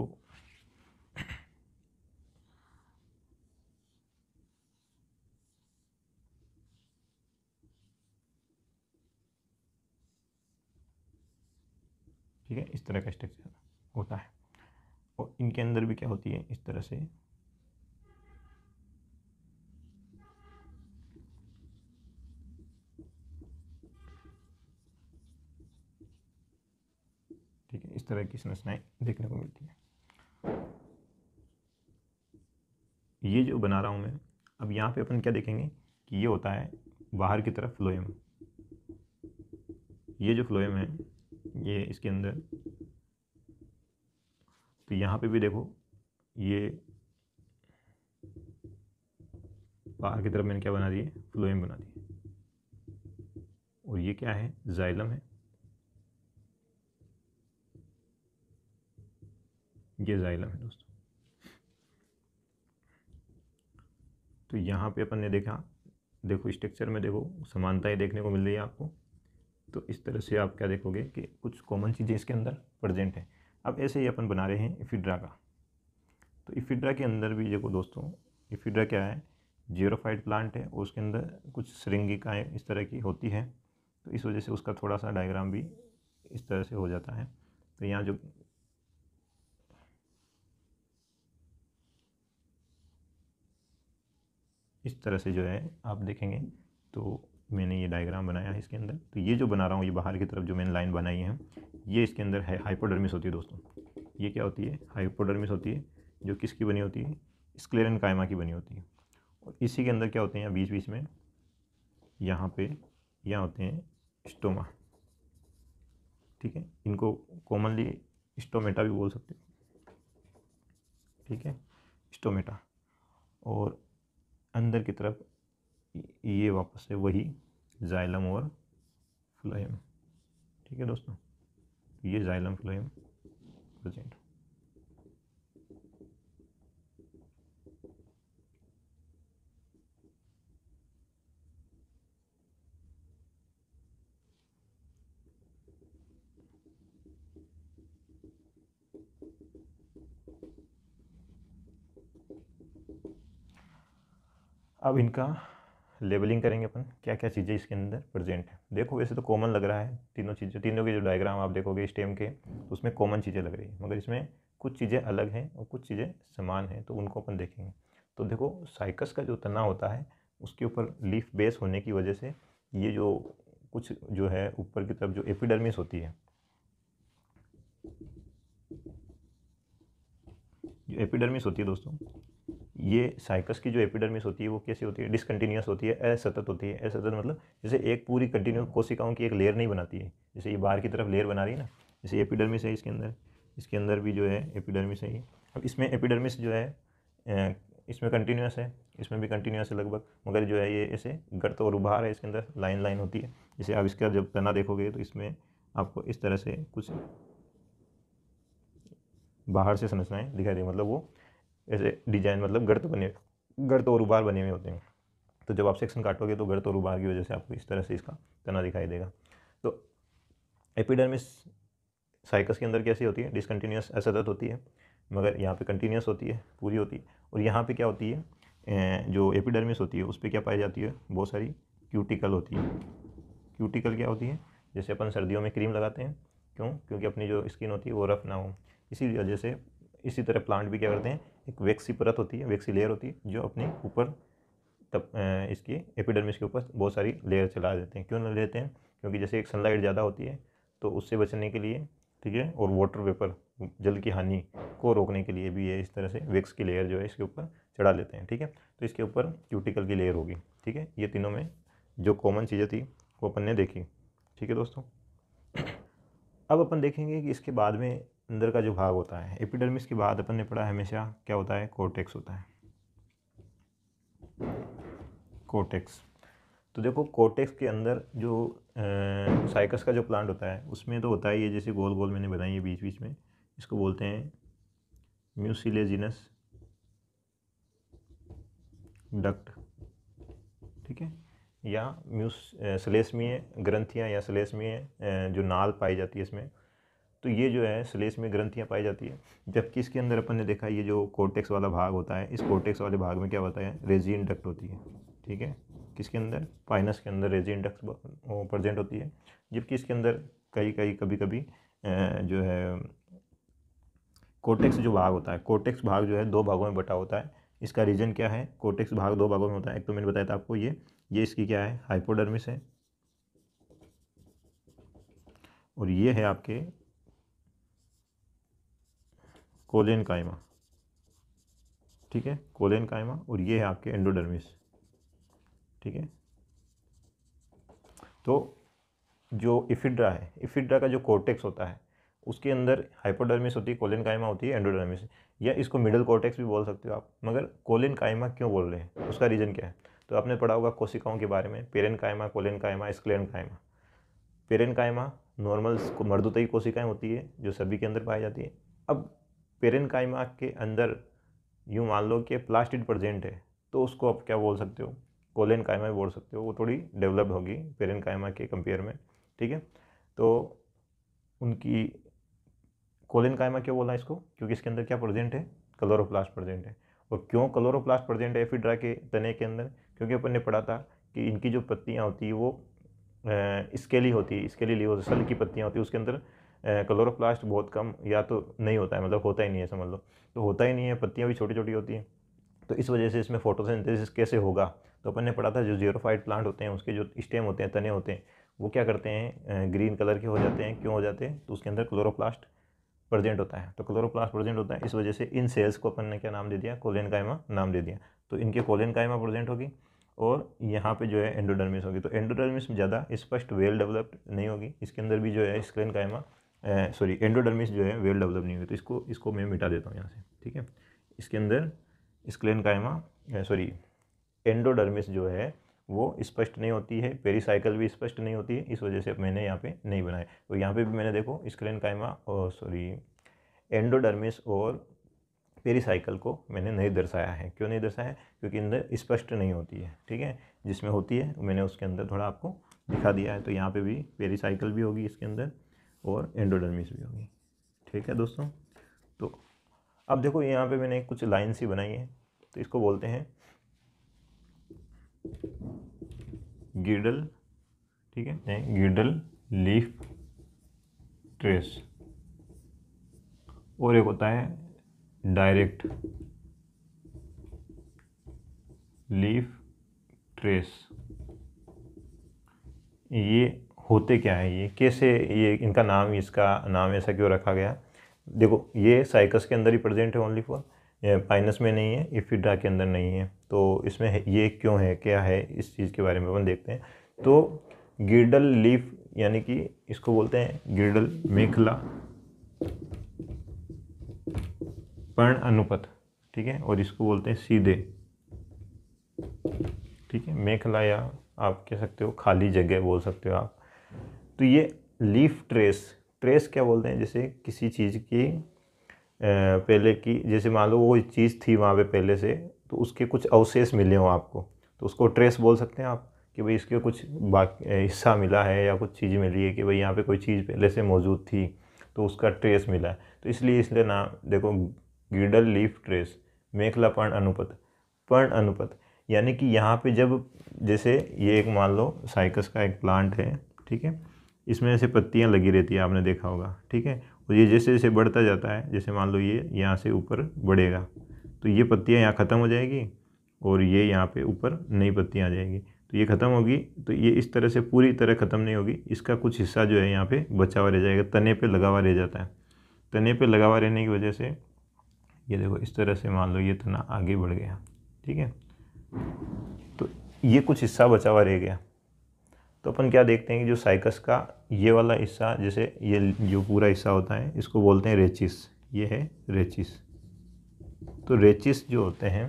ठीक है इस तरह का स्ट्रक्चर होता है और इनके अंदर भी क्या होती है इस तरह से ठीक है इस तरह की संरचनाएं देखने को मिलती है ये जो बना रहा हूं मैं अब यहां पे अपन क्या देखेंगे कि ये होता है बाहर की तरफ फ्लोएम ये जो फ्लोएम है ये इसके अंदर तो यहाँ पे भी देखो ये बाहर की तरफ मैंने क्या बना दिए फ्लोइंग बना दिए और ये क्या है जाइलम है ये जाइलम है दोस्तों तो यहाँ पे अपन ने देखा देखो स्ट्रक्चर में देखो समानता ही देखने को मिल रही है आपको तो इस तरह से आप क्या देखोगे कि कुछ कॉमन चीज़ें इसके अंदर प्रजेंट हैं अब ऐसे ही अपन बना रहे हैं इफिड्रा का तो इफिड्रा के अंदर भी देखो दोस्तों इफिड्रा क्या है जीरोफाइड प्लांट है और उसके अंदर कुछ श्रृंगिकाएँ इस तरह की होती हैं तो इस वजह से उसका थोड़ा सा डायग्राम भी इस तरह से हो जाता है तो यहाँ जो इस तरह से जो है आप देखेंगे तो मैंने ये डायग्राम बनाया है इसके अंदर तो ये जो बना रहा हूँ ये बाहर की तरफ जो मैंने लाइन बनाई है ये इसके अंदर है हाइपोडर्मिस होती है दोस्तों ये क्या होती है हाइपोडर्मिस होती है जो किसकी बनी होती है स्क्लेरन कायमा की बनी होती है और इसी के अंदर क्या होते हैं बीच बीच में यहाँ पे यहाँ होते हैं स्टोमा ठीक है इनको कॉमनली स्टोमेटा भी बोल सकते हो ठीक है स्टोमेटा और अंदर की तरफ ये वापस से वही जाइलम और फ्लोएम ठीक है दोस्तों ये जाइलम फ्लोएम प्रेजेंट अब इनका लेबलिंग करेंगे अपन क्या क्या चीज़ें इसके अंदर प्रेजेंट है देखो वैसे तो कॉमन लग रहा है तीनों चीज़ें तीनों के जो डायग्राम आप देखोगे स्टेम के तो उसमें कॉमन चीज़ें लग रही है मगर इसमें कुछ चीज़ें अलग हैं और कुछ चीज़ें समान हैं तो उनको अपन देखेंगे तो देखो साइकस का जो तना होता है उसके ऊपर लीफ बेस होने की वजह से ये जो कुछ जो है ऊपर की तरफ जो एपिडर्मिस होती है जो एपिडर्मिस होती है दोस्तों ये साइकस की जो एपिडर्मिस होती है वो कैसी होती है डिसकन्टीन्यूस होती है असतत होती है असतत मतलब जैसे एक पूरी कंटिन्यू कोशिकाओं की एक लेयर नहीं बनाती है जैसे ये बाहर की तरफ लेयर बना रही है ना जैसे एपिडर्मिस है इसके अंदर इसके अंदर भी जो है एपिडर्मिस है ये अब इसमें एपिडर्मिस जो है इसमें कंटिन्यूस है इसमें भी कंटिन्यूस है लगभग मगर जो है ये ऐसे गर्त और उभार है इसके अंदर लाइन लाइन होती है जैसे आप इसका जब तना देखोगे तो इसमें आपको इस तरह से कुछ बाहर से संरचनाएँ दिखाई दे मतलब वो ऐसे डिजाइन मतलब गर्त बने गर्त और उबार बने हुए होते हैं तो जब आप सेक्शन काटोगे तो गर्त और उबार की वजह से आपको इस तरह से इसका तना दिखाई देगा तो एपिडर्मिस साइकस के अंदर कैसी होती है डिसकन्टीन्यूस असदत तो होती है मगर यहाँ पे कंटिन्यूस होती है पूरी होती है और यहाँ पे क्या होती है अं, जो एपिडर्मिस होती है उस पर क्या पाई जाती है बहुत सारी क्यूटिकल होती है क्यूटिकल क्या होती है जैसे अपन सर्दियों में क्रीम लगाते हैं क्यों क्योंकि अपनी जो स्किन होती है वो रफ़ ना हो इसी वजह से इसी तरह प्लांट भी क्या करते हैं एक वैक्सी परत होती है वैक्सी लेयर होती है जो अपने ऊपर तब इसकी एपिडर्मिस के ऊपर बहुत सारी लेयर चला देते हैं क्यों ना लेते हैं क्योंकि जैसे एक सनलाइट ज़्यादा होती है तो उससे बचने के लिए ठीक है और वाटर वेपर जल की हानि को रोकने के लिए भी ये इस तरह से वैक्स की लेयर जो है इसके ऊपर चढ़ा लेते हैं ठीक है तो इसके ऊपर क्यूटिकल की लेयर होगी ठीक है ये तीनों में जो कॉमन चीज़ें थी वो अपन ने देखी ठीक है दोस्तों अब अपन देखेंगे कि इसके बाद में अंदर का जो भाग होता है एपिडर्मिस के बाद अपन ने पढ़ा हमेशा क्या होता है कोटेक्स होता है कोटेक्स तो देखो कोटेक्स के अंदर जो आ, साइकस का जो प्लांट होता है उसमें तो होता है ये जैसे गोल गोल मैंने बनाई है बीच बीच में इसको बोलते हैं म्यूसिलेजिनस डक्ट ठीक है या म्यूस सलेसमीय ग्रंथियाँ या सलेसमीय जो नाल पाई जाती है इसमें तो ये जो है स्लेस में ग्रंथियाँ पाई जाती है जबकि इसके अंदर अपन ने देखा ये जो कोर्टेक्स वाला भाग होता है इस कोर्टेक्स वाले भाग में क्या होता है रेजिन डक्ट होती है ठीक है किसके अंदर पाइनस के अंदर रेजिन डक्ट प्रजेंट होती है जबकि इसके अंदर कई कई कभी कभी जो है कोटेक्स जो भाग होता है कोटेक्स भाग जो है दो भागों में बटा होता है इसका रीजन क्या है कोटेक्स भाग दो भागों में होता है एक तो मैंने बताया था आपको ये ये इसकी क्या है हाइपोडर्मिस है और ये है आपके कोलेन कायमा ठीक है कोलेन कायमा और ये है आपके एंडोडर्मिस ठीक है तो जो इफिड्रा है इफिड्रा का जो कोर्टेक्स होता है उसके अंदर हाइपोडर्मिस होती है कोलेन कायमा होती है एंडोडर्मिस या इसको मिडल कोर्टेक्स भी बोल सकते हो आप मगर कोलेन कायमा क्यों बोल रहे हैं उसका रीज़न क्या है तो आपने पढ़ा होगा कोशिकाओं के बारे में पेरेन कायमा कोलेन कायमा स्क्लेन कायमा पेरेन कायमा नॉर्मल मर्दोतई कोशिकाएँ होती है जो सभी के अंदर पाई जाती है अब पेरेनकाइमा के अंदर यूँ मान लो कि प्लास्टिड प्रजेंट है तो उसको आप क्या बोल सकते हो कोलेन कायमा भी बोल सकते हो वो थोड़ी डेवलप होगी पेरेन कायमा के कंपेयर में ठीक है तो उनकी कोलेन कायमा क्यों बोला इसको क्योंकि इसके अंदर क्या प्रजेंट है कलोरोप्लास्ट प्रजेंट है और क्यों कलोरोप्लास्ट प्रजेंट है एफिड्रा के तने के अंदर क्योंकि अपन ने पढ़ा था कि इनकी जो पत्तियाँ होती है वो स्केली होती है स्केली लियोसल की पत्तियाँ होती है उसके अंदर क्लोरोप्लास्ट बहुत कम या तो नहीं होता है मतलब होता ही नहीं है समझ लो तो होता ही नहीं है पत्तियाँ भी छोटी छोटी होती हैं तो इस वजह से इसमें फोटोसिंथेसिस कैसे होगा तो अपन ने पढ़ा था जो जीरोफाइट प्लांट होते हैं उसके जो स्टेम होते हैं तने होते हैं वो क्या करते हैं ग्रीन कलर के हो जाते हैं क्यों हो जाते हैं तो उसके अंदर क्लोरोप्लास्ट प्रेजेंट होता है तो क्लोरोप्लास्ट प्रेजेंट होता है इस वजह से इन सेल्स को अपन ने क्या नाम दे दिया कोलेन कायमा नाम दे दिया तो इनके कोलेन कायमा प्रेजेंट होगी और यहाँ पे जो है एंडोडर्मिस होगी तो एंडोडर्मिस ज़्यादा स्पष्ट वेल डेवलप्ड नहीं होगी इसके अंदर भी जो है स्क्रीन कायमा सॉरी एंडोडर्मिस जो है वेल डेवलप नहीं हुई तो इसको इसको मैं मिटा देता हूँ यहाँ से ठीक है इसके अंदर स्क्लेन कायमा सॉरी एंडोडर्मिस जो है वो स्पष्ट नहीं होती है पेरीसाइकिल भी स्पष्ट नहीं होती है इस वजह से मैंने यहाँ पे नहीं बनाए तो यहाँ पे भी मैंने देखो स्क्लेन कायमा और सॉरी एंडोडर्मिस और पेरीसाइकिल को मैंने नहीं दर्शाया है क्यों नहीं दर्शाया है क्योंकि अंदर स्पष्ट नहीं होती है ठीक है जिसमें होती है मैंने उसके अंदर थोड़ा आपको दिखा दिया है तो यहाँ पर भी पेरीसाइकिल भी होगी इसके अंदर और एंडोडर्मिस भी होगी ठीक है दोस्तों तो अब देखो यहाँ पे मैंने कुछ लाइन सी बनाई है तो इसको बोलते हैं गिडल ठीक है गिडल लीफ ट्रेस और एक होता है डायरेक्ट लीफ ट्रेस ये होते क्या हैं ये कैसे ये इनका नाम इसका नाम ऐसा क्यों रखा गया देखो ये साइकस के अंदर ही प्रेजेंट है ओनली फॉर पाइनस में नहीं है इफिडा के अंदर नहीं है तो इसमें है, ये क्यों है क्या है इस चीज़ के बारे में अपन देखते हैं तो गिरडल लीफ यानी कि इसको बोलते हैं गिरडल मेखला पर्ण अनुपथ ठीक है और इसको बोलते हैं सीधे ठीक है मेखला या आप कह सकते हो खाली जगह बोल सकते हो आप तो ये लीफ ट्रेस ट्रेस क्या बोलते हैं जैसे किसी चीज़ की पहले की जैसे मान लो वो चीज़ थी वहाँ पे पहले से तो उसके कुछ अवशेष मिले हों आपको तो उसको ट्रेस बोल सकते हैं आप कि भाई इसके कुछ बाकी हिस्सा मिला है या कुछ चीज़ मिली है कि भाई यहाँ पे कोई चीज़ पहले से मौजूद थी तो उसका ट्रेस मिला है तो इसलिए इसलिए नाम देखो गिडल लीफ ट्रेस मेखला पर्ण अनुपत पर्ण अनुपत यानी कि यहाँ पे जब जैसे ये एक मान लो साइकस का एक प्लांट है ठीक है इसमें ऐसे पत्तियाँ लगी रहती है आपने देखा होगा ठीक है और ये जैसे जैसे बढ़ता जाता है जैसे मान लो ये यहाँ से ऊपर बढ़ेगा तो ये पत्तियाँ यहाँ ख़त्म हो जाएगी और ये यहाँ पे ऊपर नई पत्तियाँ आ जाएगी तो ये ख़त्म होगी तो ये इस तरह से पूरी तरह ख़त्म नहीं होगी इसका कुछ हिस्सा जो है यहाँ पे बचा हुआ रह जाएगा तने पे लगा हुआ रह जाता है तने पे लगा हुआ रहने की वजह से ये देखो इस तरह से मान लो ये तना आगे बढ़ गया ठीक है तो ये कुछ हिस्सा बचा हुआ रह गया तो अपन क्या देखते हैं कि जो साइकस का ये वाला हिस्सा जैसे ये जो पूरा हिस्सा होता है इसको बोलते हैं रेचिस ये है रेचिस तो रेचिस जो होते हैं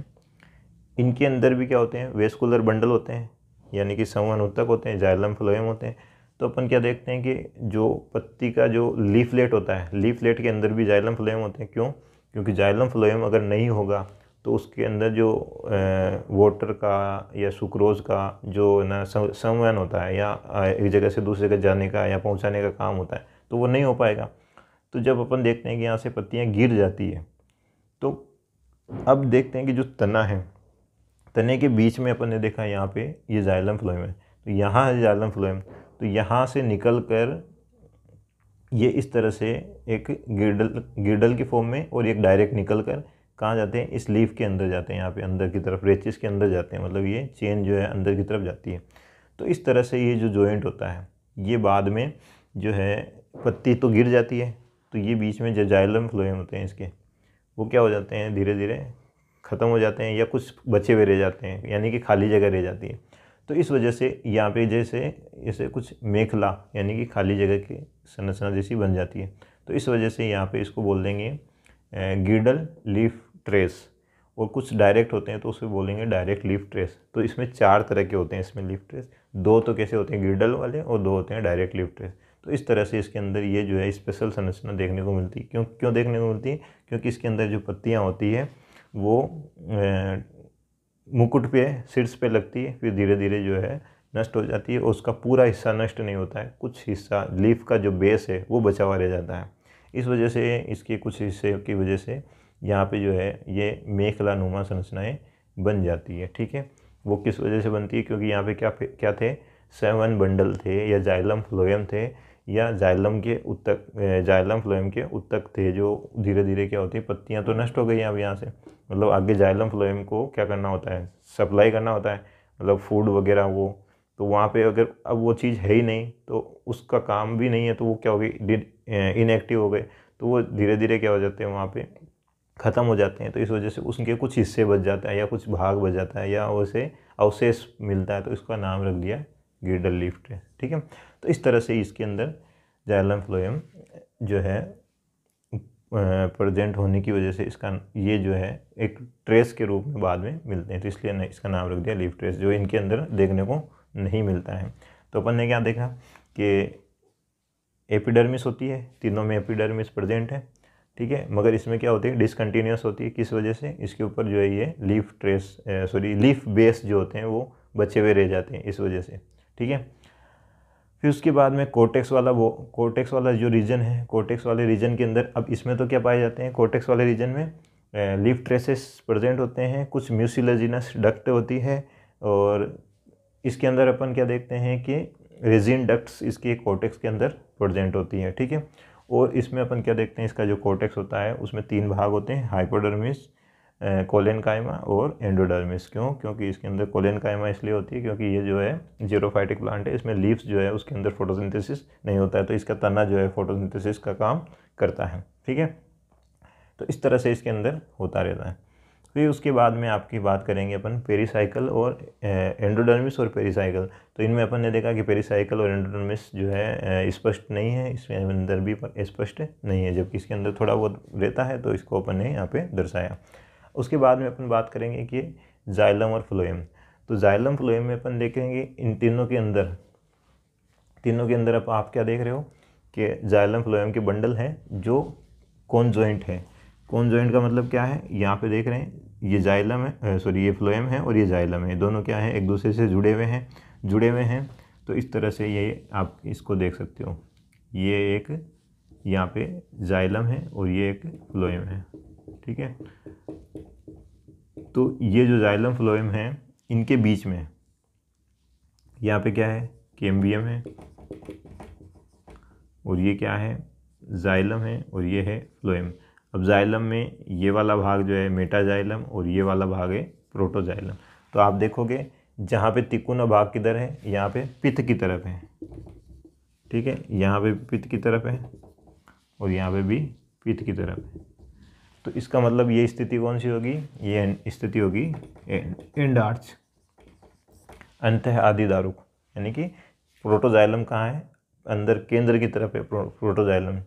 इनके अंदर भी क्या होते हैं वेस्कुलर बंडल होते हैं यानी कि उत्तक होते हैं जायलम फ्लोएम होते हैं तो अपन क्या देखते हैं कि जो पत्ती का जो लीफलेट होता है लीफलेट के अंदर भी जायलम फ्लोएम होते हैं क्यों क्योंकि जायलम फ्लोएम अगर नहीं होगा तो उसके अंदर जो वाटर का या सुक्रोज का जो ना संवहन होता है या एक जगह से दूसरी जगह जाने का या पहुंचाने का काम होता है तो वो नहीं हो पाएगा तो जब अपन देखते हैं कि यहाँ से पत्तियाँ गिर जाती है तो अब देखते हैं कि जो तना है तने के बीच में अपन ने देखा यहाँ पे ये जाइलम फ्लोएम है तो यहाँ है जाइलम फ्लोएम तो यहाँ से निकल कर ये इस तरह से एक गिडल गिडल की फॉर्म में और एक डायरेक्ट निकल कर कहाँ जाते हैं इस लीफ के अंदर जाते हैं यहाँ पे अंदर की तरफ रेचिस के अंदर जाते हैं मतलब ये चेन जो है अंदर की तरफ जाती है तो इस तरह से ये जो जॉइंट होता है ये बाद में जो है पत्ती तो गिर जाती है तो ये बीच में जो जाइलम फ्लोएम होते हैं इसके वो क्या हो जाते हैं धीरे धीरे ख़त्म हो जाते हैं या कुछ बचे हुए रह जाते हैं यानी कि खाली जगह रह जाती है तो इस वजह से यहाँ पे जैसे जैसे कुछ मेखला यानी कि खाली जगह की संरचना जैसी बन जाती है तो इस वजह से यहाँ पे इसको बोल देंगे गिडल लीफ ट्रेस और कुछ डायरेक्ट होते हैं तो उसे बोलेंगे डायरेक्ट लीफ ट्रेस तो इसमें चार तरह के होते हैं इसमें लीफ ट्रेस दो तो कैसे होते हैं गिडल वाले और दो होते हैं डायरेक्ट लीफ ट्रेस तो इस तरह से इसके अंदर ये जो है स्पेशल संरचना देखने को मिलती है क्यों क्यों देखने को मिलती है क्योंकि इसके अंदर जो पत्तियाँ होती है वो ए, मुकुट पे सिर्स पे लगती है फिर धीरे धीरे जो है नष्ट हो जाती है और उसका पूरा हिस्सा नष्ट नहीं होता है कुछ हिस्सा लीफ का जो बेस है वो बचा हुआ रह जाता है इस वजह से इसके कुछ हिस्से की वजह से यहाँ पे जो है ये मेखला नुमा संरचनाएँ बन जाती है ठीक है वो किस वजह से बनती है क्योंकि यहाँ पे क्या क्या थे सेवन बंडल थे या जाइलम फ्लोएम थे या जाइलम के उत्तक जाइलम फ्लोएम के उत्तक थे जो धीरे धीरे क्या होती है पत्तियाँ तो नष्ट हो गई हैं अब यहाँ से मतलब आगे जाइलम फ्लोएम को क्या करना होता है सप्लाई करना होता है मतलब फूड वगैरह वो तो वहाँ पे अगर अब वो चीज़ है ही नहीं तो उसका काम भी नहीं है तो वो क्या हो गई इनएक्टिव हो गए तो वो धीरे धीरे क्या हो जाते हैं वहाँ पे ख़त्म हो जाते हैं तो इस वजह से उसके कुछ हिस्से बच जाता है या कुछ भाग बच जाता है या उसे अवशेष मिलता है तो इसका नाम रख दिया गिडल लिफ्ट ठीक है तो इस तरह से इसके अंदर जाइलम फ्लोएम जो है प्रजेंट होने की वजह से इसका ये जो है एक ट्रेस के रूप में बाद में मिलते हैं तो इसलिए इसका नाम रख दिया लीफ ट्रेस जो इनके अंदर देखने को नहीं मिलता है तो अपन ने क्या देखा कि एपिडर्मिस होती है तीनों में एपिडर्मिस प्रेजेंट है ठीक है मगर इसमें क्या होती है डिसकन्टीन्यूस होती है किस वजह से इसके ऊपर जो है ये leaf trace sorry leaf base जो होते हैं वो बचे हुए रह जाते हैं इस वजह से ठीक है फिर उसके बाद में कोटेक्स वाला वो कोटेक्स वाला जो रीजन है कोटेक्स वाले रीजन के अंदर अब इसमें तो क्या पाए जाते हैं कोटेक्स वाले रीजन में लीफ ट्रेसेस प्रेजेंट होते हैं कुछ म्यूसिलजिनस डक्ट होती है और इसके अंदर अपन क्या देखते हैं कि रेजिन डक्ट्स इसके कोटेक्स के अंदर प्रजेंट होती है ठीक है और इसमें अपन क्या देखते हैं इसका जो कोटेक्स होता है उसमें तीन भाग होते हैं हाइपोडर्मिस कोलेन कायमा और एंडोडर्मिस क्यों क्योंकि इसके अंदर कोलेन कायमा इसलिए होती है क्योंकि ये जो है जीरोफाइटिक प्लांट है इसमें लीव्स जो है उसके अंदर फोटोसिंथेसिस नहीं होता है तो इसका तना जो है फोटोसिंथेसिस का काम करता है ठीक है तो इस तरह से इसके अंदर होता रहता है फिर उसके बाद में आपकी बात करेंगे अपन पेरीसाइकिल और एंड्रोडर्मिस और पेरीसाइकिल तो इनमें अपन ने देखा कि पेरीसाइकिल और एंड्रोडर्मिस जो है स्पष्ट नहीं है इसमें अंदर भी स्पष्ट नहीं है जबकि इसके अंदर थोड़ा बहुत रहता है तो इसको अपन ने यहाँ पे दर्शाया उसके बाद में अपन बात करेंगे कि जाइलम और फ्लोएम तो जाइलम फ्लोएम में अपन देखेंगे इन तीनों के अंदर तीनों के अंदर आप, क्या देख रहे हो कि जाइलम फ्लोएम के बंडल हैं जो कौन जॉइंट है कौन जॉइंट का मतलब क्या है यहाँ पे देख रहे हैं ये जाइलम है सॉरी ये फ्लोएम है और ये जाइलम है दोनों क्या है एक दूसरे से जुड़े हुए हैं जुड़े हुए हैं तो इस तरह से ये आप इसको देख सकते हो ये एक यहाँ पे जाइलम है और ये एक फ्लोएम है ठीक है तो ये जो जाइलम फ्लोएम है इनके बीच में यहाँ पे क्या है केम्बियम है और ये क्या है जाइलम है और ये है फ्लोएम अब जाइलम में ये वाला भाग जो है मेटाजाइलम और ये वाला भाग है प्रोटोजाइलम तो आप देखोगे जहाँ पे तिकुना भाग किधर है यहाँ पे पित्त की तरफ है ठीक है यहाँ पे पित्त की तरफ है और यहाँ पे भी पित्त की तरफ है तो इसका मतलब ये स्थिति कौन सी होगी ये स्थिति होगी एंड आर्च अंत है आदि दारुक यानी कि प्रोटोजाइलम कहाँ है अंदर केंद्र की तरफ है प्रोटोजाइलम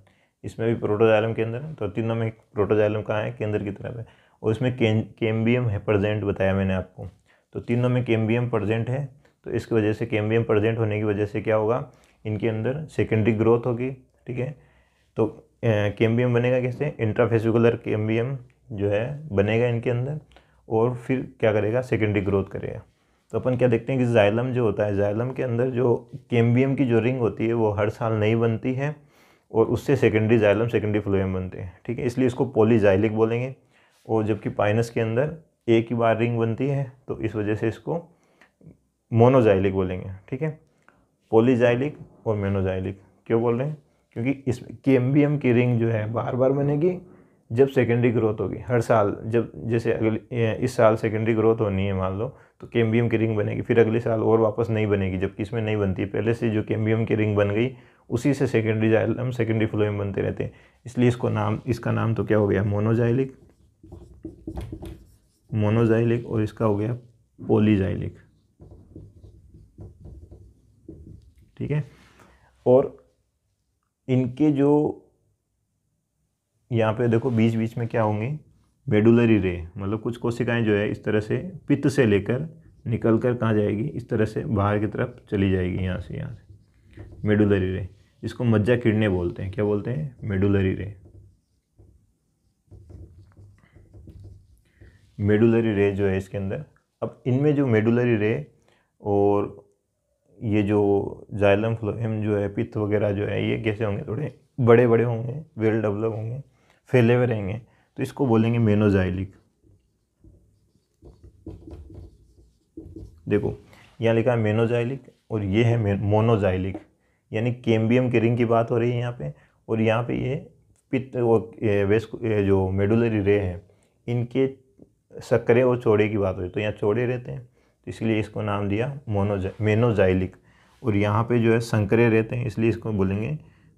इसमें भी प्रोटोजाइलम के अंदर तो तीनों में प्रोटोजाइलम कहाँ है केंद्र की तरफ है और इसमें केम्बियम है प्रजेंट बताया मैंने आपको तो तीनों में केम्बियम प्रजेंट है तो इसकी वजह से केम्बियम प्रजेंट होने की वजह से क्या होगा इनके अंदर सेकेंडरी ग्रोथ होगी ठीक है तो केम्बियम बनेगा कैसे इंट्राफेसिकुलर केम्बियम जो है बनेगा इनके अंदर और फिर क्या करेगा सेकेंडरी ग्रोथ करेगा तो अपन क्या देखते हैं कि जाइलम जो होता है जाइलम के अंदर जो केम्बियम की जो रिंग होती है वो हर साल नहीं बनती है और उससे सेकेंडरी जाइलम सेकेंडरी फ्लोएम बनते हैं ठीक है इसलिए इसको पोलीजाइलिक बोलेंगे और जबकि पाइनस के अंदर एक ही बार रिंग बनती है तो इस वजह से इसको मोनोजाइलिक बोलेंगे ठीक है पोलीजाइलिक और मेनोजाइलिक क्यों बोल रहे हैं क्योंकि इस के की रिंग जो है बार बार बनेगी जब सेकेंडरी ग्रोथ होगी हर साल जब जैसे अगले इस साल सेकेंडरी ग्रोथ होनी है मान लो तो केम्बियम की रिंग बनेगी फिर अगले साल और वापस नहीं बनेगी जबकि इसमें नहीं बनती पहले से जो केम्बियम की रिंग बन गई उसी से सेकेंडरी जाइलम सेकेंडरी फ्लोएम बनते रहते हैं इसलिए इसको नाम इसका नाम तो क्या हो गया मोनोजाइलिक मोनोजाइलिक और इसका हो गया पोलीजाइलिक ठीक है और इनके जो यहाँ पे देखो बीच बीच में क्या होंगे मेडुलरी रे मतलब कुछ कोशिकाएं जो है इस तरह से पित्त से लेकर निकल कर कहाँ जाएगी इस तरह से बाहर की तरफ चली जाएगी यहाँ से यहाँ से मेडुलरी रे इसको मज्जा किरने बोलते हैं क्या बोलते हैं मेडुलरी रे मेडुलरी रे जो है इसके अंदर अब इनमें जो मेडुलरी रे और ये जो जाइलम फ्लोएम जो है पित्त वगैरह जो है ये कैसे होंगे थोड़े बड़े बड़े होंगे वेल डेवलप होंगे फैले हुए रहेंगे तो इसको बोलेंगे मेनोजाइलिक देखो यहाँ लिखा है मेनोजाइलिक और ये है मोनोजाइलिक यानी केम्बियम की रिंग की बात हो रही है यहाँ पे और यहाँ पे ये पित्त वो वेस्ट जो मेडुलरी रे हैं इनके सक्रे और चौड़े की बात हो रही है तो यहाँ चौड़े रहते हैं तो इसलिए इसको नाम दिया मोनोजा मेनोजाइलिक और यहाँ पे जो है संकरे रहते हैं इसलिए इसको बोलेंगे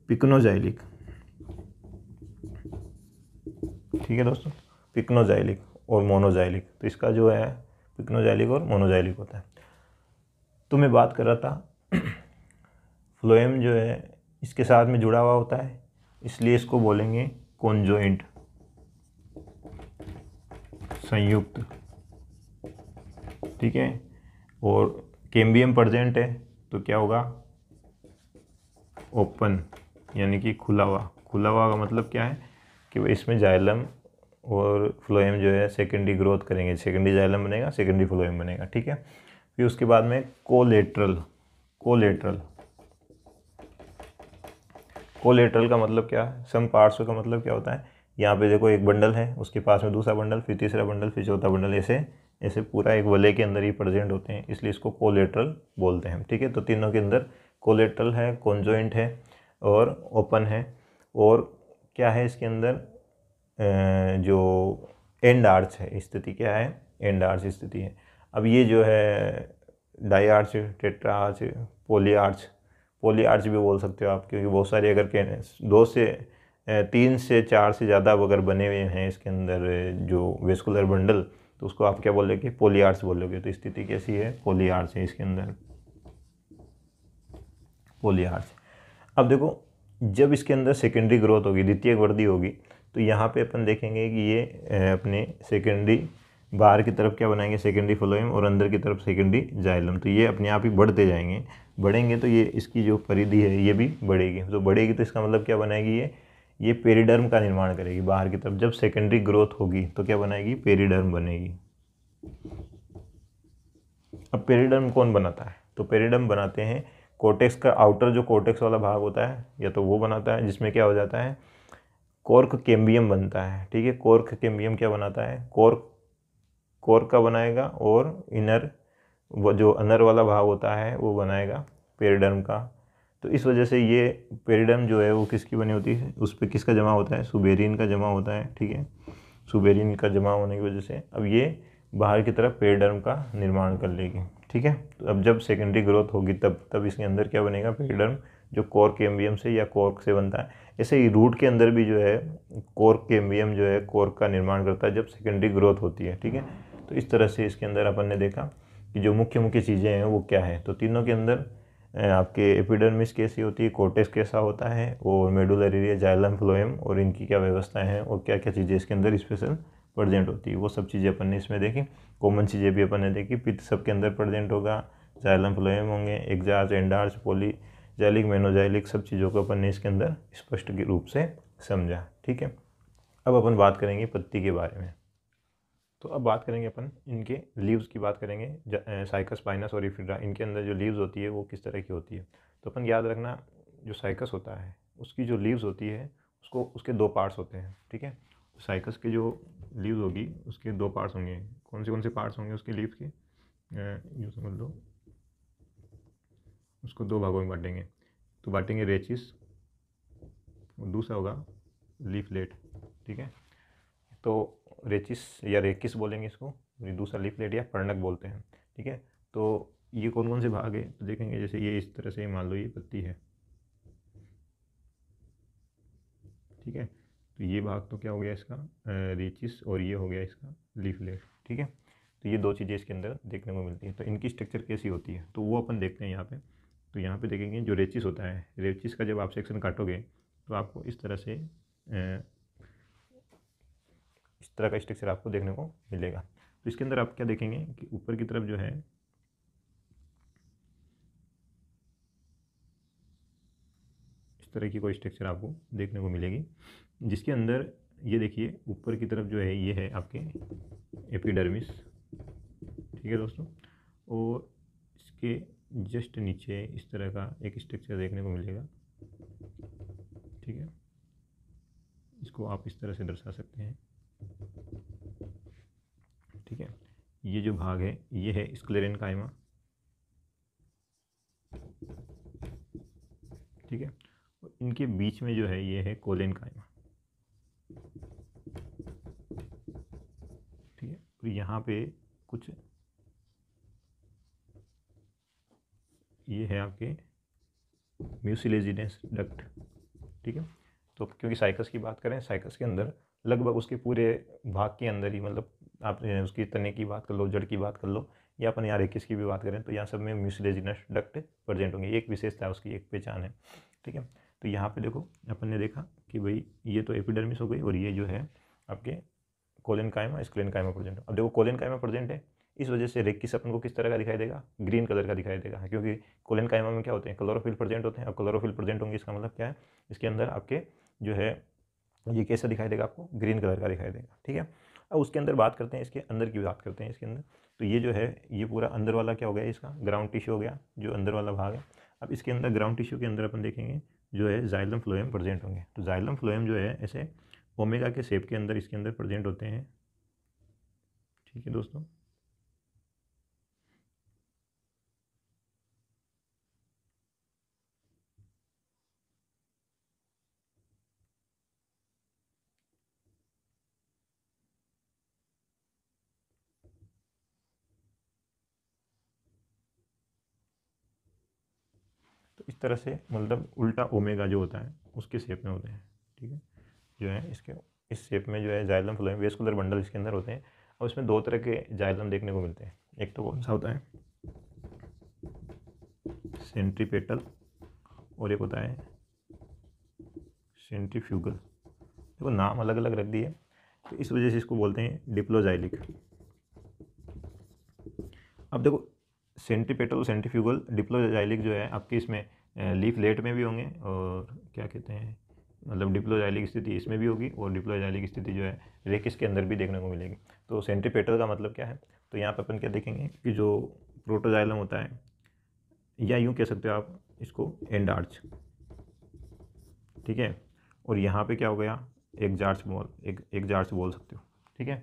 पिकनोजाइलिक ठीक है दोस्तों पिकनोजाइलिक और मोनोजाइलिक तो इसका जो है पिकनोजाइलिक और मोनोजाइलिक होता है तो मैं बात कर रहा था फ्लोएम जो है इसके साथ में जुड़ा हुआ होता है इसलिए इसको बोलेंगे कॉन्जॉइंट संयुक्त ठीक है और केम्बियम प्रजेंट है तो क्या होगा ओपन यानी कि खुला हुआ खुला हुआ का मतलब क्या है कि इसमें जाइलम और फ्लोएम जो है सेकेंडरी ग्रोथ करेंगे सेकेंडरी जाइलम बनेगा सेकेंडरी फ्लोएम बनेगा ठीक है फिर उसके बाद में कोलेट्रल कोलेट्रल कोलेट्रल का मतलब क्या है सम पार्ट्स का मतलब क्या होता है यहाँ पे देखो एक बंडल है उसके पास में दूसरा बंडल फिर तीसरा बंडल फिर चौथा बंडल ऐसे ऐसे पूरा एक वले के अंदर ही प्रेजेंट होते हैं इसलिए इसको कोलेट्रल बोलते हैं ठीक है तो तीनों के अंदर कोलेट्रल है कॉन्जॉइंट है और ओपन है और क्या है इसके अंदर जो एंड आर्च है स्थिति क्या है एंड आर्च स्थिति है अब ये जो है diarch tetrarch polyarch polyarch भी बोल सकते हो आप क्योंकि बहुत सारे अगर के दो से तीन से चार से ज़्यादा अगर बने हुए हैं इसके अंदर जो वेस्कुलर बंडल तो उसको आप क्या बोलोगे पोली आर्ट्स बोलोगे तो स्थिति कैसी है पोली आर्ट्स है इसके अंदर पोली आर्ट्स अब देखो जब इसके अंदर सेकेंडरी ग्रोथ होगी द्वितीय वृद्धि होगी तो यहाँ पे अपन देखेंगे कि ये अपने सेकेंडरी बाहर की तरफ क्या बनाएंगे सेकेंडरी फ्लोएम और अंदर की तरफ सेकेंडरी जाइलम तो ये अपने आप ही बढ़ते जाएंगे बढ़ेंगे तो ये इसकी जो परिधि है ये भी बढ़ेगी तो बढ़ेगी तो इसका मतलब क्या बनाएगी ये ये पेरीडर्म का निर्माण करेगी बाहर की तरफ जब सेकेंडरी ग्रोथ होगी तो क्या बनाएगी पेरीडर्म बनेगी अब पेरीडर्म कौन बनाता है तो पेरीडर्म बनाते हैं कोटेक्स का आउटर जो कोटेक्स वाला भाग होता है या तो वो बनाता है जिसमें क्या हो जाता है कॉर्क केम्बियम बनता है ठीक है कॉर्क केम्बियम क्या बनाता है कॉर्क कोर का बनाएगा और इनर वो जो अनर वाला भाग होता है वो बनाएगा पेरिडर्म का तो इस वजह से ये पेरिडर्म जो है वो किसकी बनी होती है उस पर किसका जमा होता है सुबेरिन का जमा होता है ठीक है सुबेरिन का जमा होने की वजह से अब ये बाहर की तरफ पेरिडर्म का निर्माण कर लेगी ठीक है तो अब जब सेकेंडरी ग्रोथ होगी तब तब इसके अंदर क्या बनेगा पेरिडर्म जो कोर के से या कोर्क से बनता है ऐसे ही रूट के अंदर भी जो है कॉर्क के जो है कोर्क का निर्माण करता है जब सेकेंडरी ग्रोथ होती है ठीक है तो इस तरह से इसके अंदर अपन ने देखा कि जो मुख्य मुख्य चीज़ें हैं वो क्या है तो तीनों के अंदर आपके एपिडर्मिस कैसी होती है कोटेस कैसा होता है और मेडुलर एरिया जाइलम फ्लोएम और इनकी क्या व्यवस्थाएँ हैं और क्या क्या चीज़ें इसके अंदर स्पेशल प्रजेंट होती है वो सब चीज़ें अपन ने इसमें देखी कॉमन चीज़ें भी अपन ने देखी पित्त सबके अंदर प्रजेंट होगा जाइलम फ्लोएम होंगे एग्जार्ज एंडार्ज पोली जैलिक मेनोजाइलिक सब चीज़ों को अपन ने इसके अंदर स्पष्ट रूप से समझा ठीक है अब अपन बात करेंगे पत्ती के बारे में तो अब बात करेंगे अपन इनके लीव्स की बात करेंगे साइकस पाइनस और इफिड्रा इनके अंदर जो लीव्स होती है वो किस तरह की होती है तो अपन याद रखना जो साइकस होता है उसकी जो लीव्स होती है उसको उसके दो पार्ट्स होते हैं ठीक है साइकस तो के जो लीव्स होगी उसके दो पार्ट्स होंगे कौन से कौन से पार्ट्स होंगे उसके लीव्स के यूँ समझ लो उसको दो भागों में बांटेंगे तो बांटेंगे रेचिस दूसरा होगा लीफलेट ठीक है तो रेचिस या रेकिस बोलेंगे इसको दूसरा लीफलेट या पर्णक बोलते हैं ठीक है तो ये कौन कौन से भाग है तो देखेंगे जैसे ये इस तरह से मान लो ये पत्ती है ठीक है तो ये भाग तो क्या हो गया इसका रेचिस और ये हो गया इसका लीफलेट ठीक है तो ये दो चीज़ें इसके अंदर देखने को मिलती हैं तो इनकी स्ट्रक्चर कैसी होती है तो वो अपन देखते हैं यहाँ पे तो यहाँ पे देखेंगे जो रेचिस होता है रेचिस का जब आप सेक्शन काटोगे तो आपको इस तरह से तरह का स्ट्रक्चर आपको देखने को मिलेगा तो इसके अंदर आप क्या देखेंगे कि ऊपर की तरफ जो है इस तरह की कोई स्ट्रक्चर आपको देखने को मिलेगी जिसके अंदर ये देखिए ऊपर की तरफ जो है ये है आपके एपिडर्मिस ठीक है दोस्तों और इसके जस्ट नीचे इस तरह का एक स्ट्रक्चर देखने को मिलेगा ठीक है इसको आप इस तरह से दर्शा सकते हैं ये जो भाग है ये है स्क्लेरिन कायमा ठीक है इनके बीच में जो है ये है कोलेन कायमा ठीक है और यहाँ पे कुछ ये है आपके म्यूसिलेजिडेंस डक्ट ठीक है तो क्योंकि साइकस की बात करें साइकस के अंदर लगभग उसके पूरे भाग के अंदर ही मतलब आप उसकी तने की बात कर लो जड़ की बात कर लो या अपन यहाँ रेकिस की भी बात करें तो यहाँ सब में म्यूसिलेजिनस डक्ट प्रजेंट होंगे एक विशेषता उसकी एक पहचान है ठीक है तो यहाँ पे देखो अपन ने देखा कि भाई ये तो एपिडर्मिस हो गई और ये जो है आपके कोलिन कायमा स्क्लिन कायमा प्रजेंट अब देखो कोलिन कायमा प्रजेंट है इस वजह से रेकिस अपन को किस तरह का दिखाई देगा ग्रीन कलर का दिखाई देगा क्योंकि कोलिन कायमा में क्या होते हैं क्लोरोफिल प्रजेंट होते हैं अब क्लोरोफिल प्रजेंट होंगे इसका मतलब क्या है इसके अंदर आपके जो है ये कैसा दिखाई देगा आपको ग्रीन कलर का दिखाई देगा ठीक है अब उसके अंदर बात करते हैं इसके अंदर की बात करते हैं इसके अंदर तो ये जो है ये पूरा अंदर वाला क्या हो गया इसका ग्राउंड टिश्यू हो गया जो अंदर वाला भाग है अब इसके अंदर ग्राउंड टिश्यू के अंदर अपन देखेंगे जो है जाइलम फ्लोएम प्रेजेंट होंगे तो जाइलम फ्लोएम जो है ऐसे ओमेगा के सेप के अंदर इसके अंदर प्रेजेंट होते हैं ठीक है दोस्तों इस तरह से मतलब उल्टा ओमेगा जो होता है उसके शेप में होते हैं ठीक है जो है इसके इस शेप में जो है जायलम फ्लोएम वेस्कुलर बंडल इसके अंदर होते हैं और इसमें दो तरह के जायलम देखने को मिलते हैं एक तो कौन सा होता है सेंट्रीपेटल और एक होता है सेंट्रीफ्यूगल देखो नाम अलग अलग रख दिए तो इस वजह से इसको बोलते हैं डिप्लोजाइलिक अब देखो सेंटीपेटल सेंटिफ्यूगल डिप्लोजाइलिक जो है आपके इसमें लीफ लेट में भी होंगे और क्या कहते हैं मतलब डिप्लोजाइलिक स्थिति इसमें भी होगी और डिप्लोजाइलिक स्थिति जो है रेकिस के अंदर भी देखने को मिलेगी तो सेंटीपेटल का मतलब क्या है तो यहाँ पर अपन क्या देखेंगे कि जो प्रोटोजाइलम होता है या यूँ कह सकते हो आप इसको एंड आर्च ठीक है और यहाँ पे क्या हो गया एक जार्च बोल एक एक जार्च बोल सकते हो ठीक है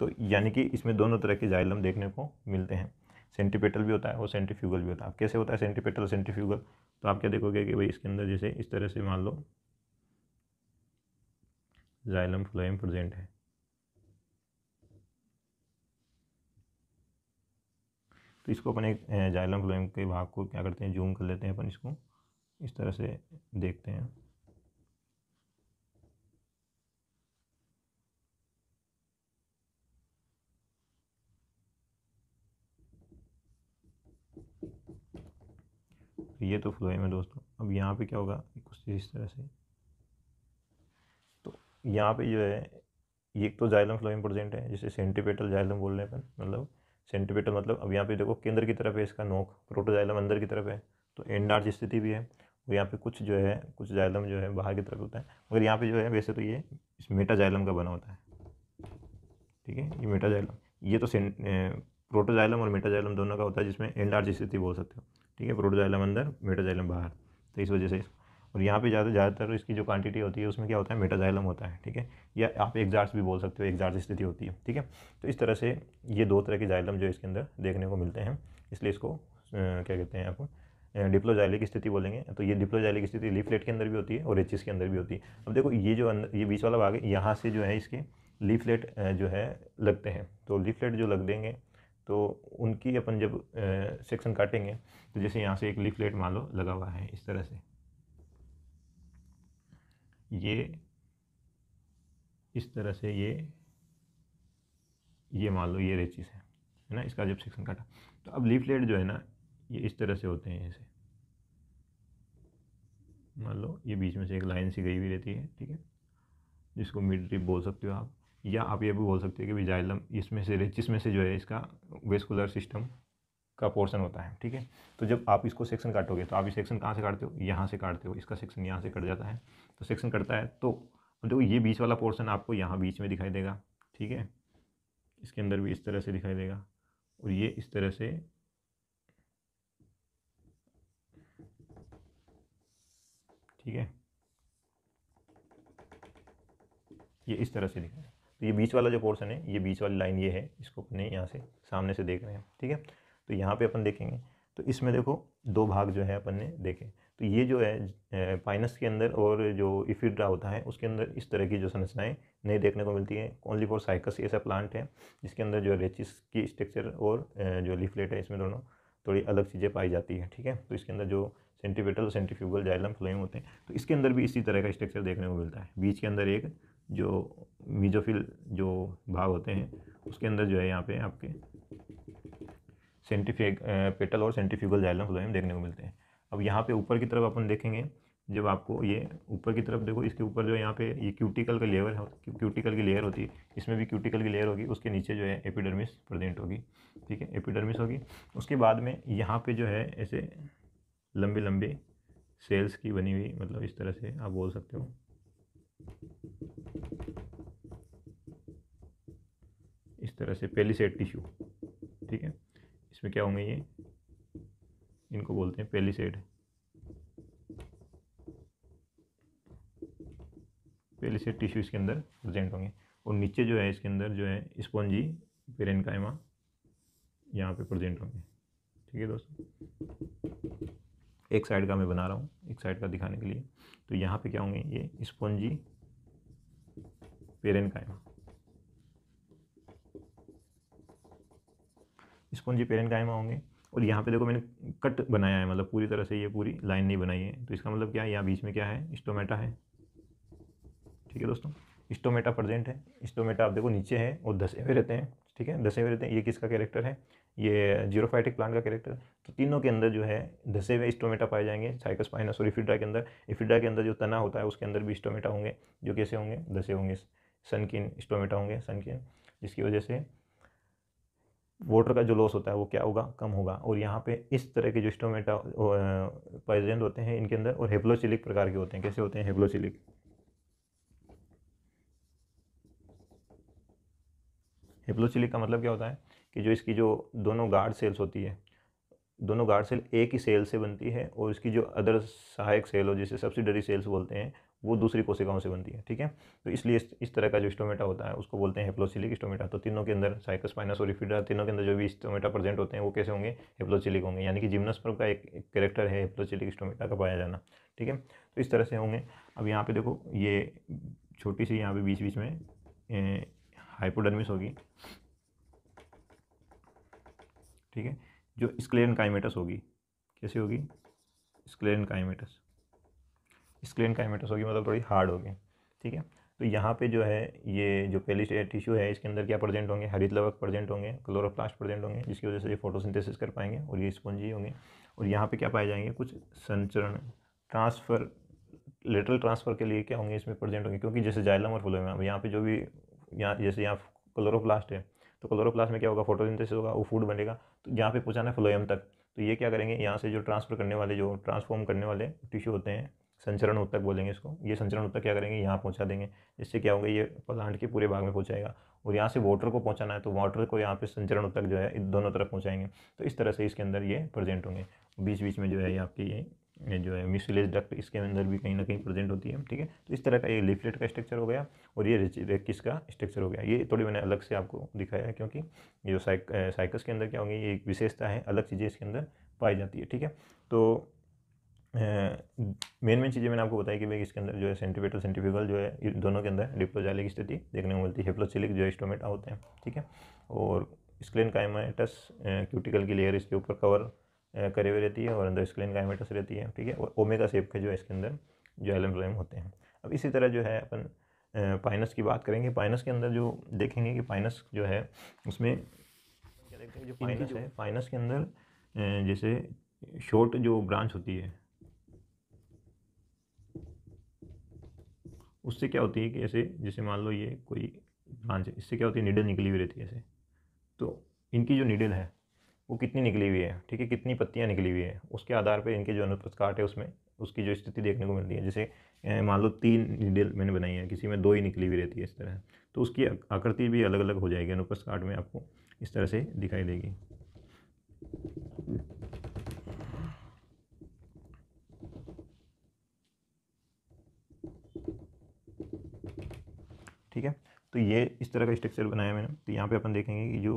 तो यानी कि इसमें दोनों तरह के जाइलम देखने को मिलते हैं सेंटीपेटल भी होता है और सेंटिफ्यूगल भी होता है कैसे होता है सेंटीपेटल सेंटिफ्यूगल तो आप क्या देखोगे कि भाई इसके अंदर जैसे इस तरह से मान लो जाइलम फ्लोएम प्रेजेंट है तो इसको अपन एक जाइलम eh, फ्लोएम के भाग को क्या करते हैं जूम कर लेते हैं अपन इसको इस तरह से देखते हैं तो ये तो फ्लो एम है दोस्तों अब यहाँ पे क्या होगा कुछ इस तरह से तो यहाँ पे जो है ये तो जाइलम फ्लोएम प्रेजेंट है जिसे सेंटीपेटल जाइलम बोल रहे हैं मतलब सेंटीपेटल मतलब अब यहाँ पे देखो केंद्र की तरफ है इसका नोक प्रोटोजाइलम अंदर की तरफ है तो एंड आर्च स्थिति भी है और यहाँ पे कुछ जो है कुछ जाइलम जो है बाहर की तरफ होता है मगर यहाँ पे जो है वैसे तो ये इस मेटाजाइलम का बना होता है ठीक है ये मेटाजाइलम ये तो प्रोटोजाइलम और मेटाजाइलम दोनों का होता है जिसमें एंड आर्च स्थिति बोल सकते हो ठीक है प्रोटोजाइलम अंदर मेटाजाइलम बाहर तो इस वजह से और यहाँ पे ज़्यादा ज़्यादातर इसकी जो क्वांटिटी होती है उसमें क्या होता है मेटाजाइलम होता है ठीक है या आप एग्जार्स भी बोल सकते हो एग्जार्स स्थिति होती है ठीक है तो इस तरह से ये दो तरह के जाइलम जो इसके अंदर देखने को मिलते हैं इसलिए इसको क्या कहते हैं आपको डिप्लोजाइलिक स्थिति बोलेंगे तो ये डिप्लोजाइलिक स्थिति लीफलेट के अंदर भी होती है और एचिस के अंदर भी होती है अब देखो ये जो अंदर ये बीच वाला भाग है यहाँ से जो है इसके लीफलेट जो है लगते हैं तो लीफलेट जो लग देंगे तो उनकी अपन जब सेक्शन काटेंगे तो जैसे यहाँ से एक लीफलेट मान लो लगा हुआ है इस तरह से ये इस तरह से ये ये मान लो ये रेचिस है है ना इसका जब सेक्शन काटा तो अब लीफलेट जो है ना ये इस तरह से होते हैं ऐसे मान लो ये बीच में से एक लाइन सी गई हुई रहती है ठीक है जिसको मिड रिप बोल सकते हो आप या आप ये भी बोल सकते हैं कि विजाइलम इसमें से रेचिस में से जो है इसका वेस्कुलर सिस्टम का पोर्शन होता है ठीक है तो जब आप इसको सेक्शन काटोगे तो आप इस सेक्शन कहाँ से काटते हो यहाँ से काटते हो इसका सेक्शन यहाँ से कट जाता है तो सेक्शन कटता है तो देखो ये बीच वाला पोर्शन आपको यहाँ बीच में दिखाई देगा ठीक है इसके अंदर भी इस तरह से दिखाई देगा और ये इस तरह से ठीक है ये इस तरह से दिखाई तो ये बीच वाला जो पोर्सन है ये बीच वाली लाइन ये है इसको अपने यहाँ से सामने से देख रहे हैं ठीक है तो यहाँ पे अपन देखेंगे तो इसमें देखो दो भाग जो है अपन ने देखे तो ये जो है पाइनस के अंदर और जो इफिड्रा होता है उसके अंदर इस तरह की जो संरचनाएँ नहीं देखने को मिलती है ओनली फॉर साइकस ऐसा प्लांट है जिसके अंदर जो रेचिस की स्ट्रक्चर और जो लीफलेट है इसमें दोनों थोड़ी अलग चीज़ें पाई जाती है ठीक है तो इसके अंदर जो सेंटिपिटल सेंटिफ्यूगल जाइलम फ्लोइंग होते हैं तो इसके अंदर भी इसी तरह का स्ट्रक्चर देखने को मिलता है बीच के अंदर एक जो मीजोफिल जो भाग होते हैं उसके अंदर जो है यहाँ पे आपके सेंट्रीफेग पेटल और सेंटिफ्यूगल जाइलम फ्लोएम देखने को मिलते हैं अब यहाँ पे ऊपर की तरफ अपन देखेंगे जब आपको ये ऊपर की तरफ देखो इसके ऊपर जो यहाँ पे ये क्यूटिकल का लेयर है क्यूटिकल की लेयर होती है इसमें भी क्यूटिकल की लेयर होगी उसके नीचे जो है एपिडर्मिस प्रेजेंट होगी ठीक है एपिडर्मिस होगी उसके बाद में यहाँ पे जो है ऐसे लंबे लंबे सेल्स की बनी हुई मतलब इस तरह से आप बोल सकते हो इस तरह से सेट टिश्यू ठीक है इसमें क्या होंगे ये इनको बोलते हैं पेलीसेट सेट टिश्यू इसके अंदर प्रेजेंट होंगे और नीचे जो है इसके अंदर जो है स्पॉन्जी पेरेनकाइमा यहाँ पे प्रेजेंट होंगे ठीक है दोस्तों एक साइड का मैं बना रहा हूँ एक साइड का दिखाने के लिए तो यहाँ पे क्या होंगे ये स्पॉन्जी पेरेनकाइम स्पॉन्जी पेरेनकाइम होंगे और यहाँ पे देखो मैंने कट बनाया है मतलब पूरी तरह से ये पूरी लाइन नहीं बनाई है तो इसका मतलब क्या है यहाँ बीच में क्या है स्टोमेटा है ठीक है दोस्तों स्टोमेटा प्रजेंट है स्टोमेटा आप देखो नीचे है और धसे हुए रहते हैं ठीक है दसे हुए रहते हैं ये किसका कैरेक्टर है ये जीरोफाइटिक प्लांट का कैरेक्टर तो तीनों के अंदर जो है दसे हुए स्टोमेटा पाए जाएंगे साइकस पाइनस और इफिड्रा के अंदर इफिड्रा के अंदर जो तना होता है उसके अंदर भी स्टोमेटा होंगे जो कैसे होंगे दसे होंगे सन के स्टोमेटा होंगे सन के जिसकी वजह से वाटर का जो लॉस होता है वो क्या होगा कम होगा और यहाँ पे इस तरह के जो स्टोमेटा प्रेजेंट होते हैं इनके अंदर और हेप्लोसिलिक प्रकार के होते हैं कैसे होते हैं हेप्लोसिलिक हेप्लोसिलिक का मतलब क्या होता है कि जो इसकी जो दोनों गार्ड सेल्स होती है दोनों गार्ड सेल एक ही सेल से बनती है और इसकी जो अदर सहायक सेल हो जिसे सब्सिडरी सेल्स बोलते हैं वो दूसरी कोशिकाओं से बनती है ठीक है तो इसलिए इस, इस तरह का जो स्टोमेटा होता है उसको बोलते हैं हेप्लोसिलिक स्टोमेटा तो तीनों के अंदर साइकस माइनस और रिफिडा तीनों के अंदर जो भी स्टोमेटा प्रेजेंट होते हैं वो कैसे होंगे हेप्लोसिलिक होंगे यानी कि जिम्नस्पर्म का एक, कैरेक्टर है हेप्लोसिलिक स्टोमेटा का पाया जाना ठीक है तो इस तरह से होंगे अब यहाँ पर देखो ये छोटी सी यहाँ पर बीच बीच में हाइपोडर्मिस होगी ठीक है जो स्क्लेन काइमेटस होगी कैसी होगी स्क्लेन काइमेटस स्क्लेन काइमेटस होगी मतलब थोड़ी हार्ड होगी ठीक है तो यहाँ पे जो है ये जो पहली टिश्यू है इसके अंदर क्या प्रेजेंट होंगे हरित लवक प्रेजेंट होंगे क्लोरोप्लास्ट प्रेजेंट होंगे जिसकी वजह से ये फोटोसिंथेसिस कर पाएंगे और ये स्पॉन्जी होंगे और यहाँ पे क्या पाए जाएंगे कुछ संचरण ट्रांसफ़र लेटरल ट्रांसफ़र के लिए क्या होंगे इसमें प्रेजेंट होंगे क्योंकि जैसे जायलम और फुलोम अब यहाँ पे जो भी यहाँ जैसे यहाँ क्लोरोप्लास्ट है तो क्लोरोप्लास्ट में क्या होगा फोटोसिंथेसिस होगा वो फूड बनेगा तो यहाँ पर पहुँचाना है फ्लोएम तक तो ये क्या करेंगे यहाँ से जो ट्रांसफ़र करने वाले जो ट्रांसफॉर्म करने वाले टिश्यू होते हैं संचरण उत्तक बोलेंगे इसको ये संचरण उत्तक क्या करेंगे यहाँ पहुँचा देंगे इससे क्या होगा ये प्लांट के पूरे भाग में पहुँचाएगा और यहाँ से वाटर को पहुँचाना है तो वाटर को यहाँ पे संचरण उत्तक जो है दोनों तरफ पहुँचाएंगे तो इस तरह से इसके अंदर ये प्रेजेंट होंगे बीच बीच में जो है ये आपकी ये जो है म्यूसिलेज डक्ट इसके अंदर भी कहीं ना कहीं प्रेजेंट होती है ठीक है तो इस तरह का ये लिफलेट का स्ट्रक्चर हो गया और ये रेकिस का स्ट्रक्चर हो गया ये थोड़ी मैंने अलग से आपको दिखाया है क्योंकि ये जो साइक साइकस के अंदर क्या होंगे ये एक विशेषता है अलग चीज़ें इसके अंदर पाई जाती है ठीक है तो मेन मेन चीज़ें मैंने आपको बताई कि भाई इसके अंदर जो है सेंटिफेट सेंटिफिकल जो है दोनों के अंदर डिप्लोजालिक स्थिति देखने को मिलती है हेप्लोसिलिक जो स्टोमेटा होते हैं ठीक है और स्क्लेन काइमेटस क्यूटिकल की लेयर इसके ऊपर कवर करे हुए रहती है और अंदर स्क्लेन काइमेटस रहती है ठीक है और ओमेगा सेप के जो है इसके अंदर जो एलम फ्लेम होते हैं अब इसी तरह जो है अपन पाइनस की बात करेंगे पाइनस के अंदर जो देखेंगे कि पाइनस जो है उसमें क्या देखते हैं जो पाइनस है पाइनस के अंदर जैसे शॉर्ट जो ब्रांच होती है उससे क्या होती है कि ऐसे जैसे मान लो ये कोई ब्रांच है इससे क्या होती है निडल निकली हुई रहती है ऐसे तो इनकी जो निडल है वो कितनी निकली हुई है ठीक है कितनी पत्तियाँ निकली हुई है उसके आधार पर इनके जो काट है उसमें उसकी जो स्थिति देखने को मिलती है जैसे मान लो तीन निडल मैंने बनाई है किसी में दो ही निकली हुई रहती है इस तरह तो उसकी आकृति भी अलग अलग हो जाएगी अनुपस्थ काट में आपको इस तरह से दिखाई देगी ठीक है तो ये इस तरह का स्ट्रक्चर बनाया मैंने तो यहाँ पे अपन देखेंगे कि जो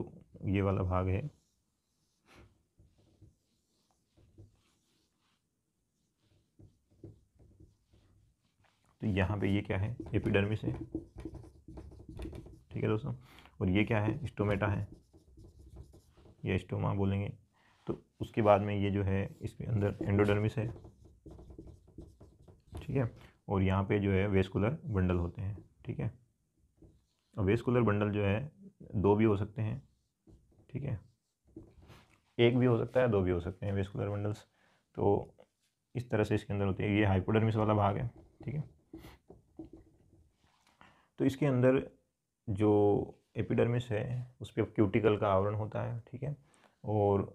ये वाला भाग है तो यहाँ पे ये क्या है एपिडर्मिस है ठीक है दोस्तों और ये क्या है स्टोमेटा है ये स्टोमा बोलेंगे तो उसके बाद में ये जो है इसके अंदर एंडोडर्मिस है ठीक है और यहाँ पे जो है वेस्कुलर बंडल होते हैं ठीक है और वेस्कुलर बंडल जो है दो भी हो सकते हैं ठीक है एक भी हो सकता है दो भी हो सकते हैं वेस्कुलर बंडल्स तो इस तरह से इसके अंदर होती है ये हाइपोडर्मिस वाला भाग है ठीक है तो इसके अंदर जो एपिडर्मिस है उस पर क्यूटिकल का आवरण होता है ठीक है और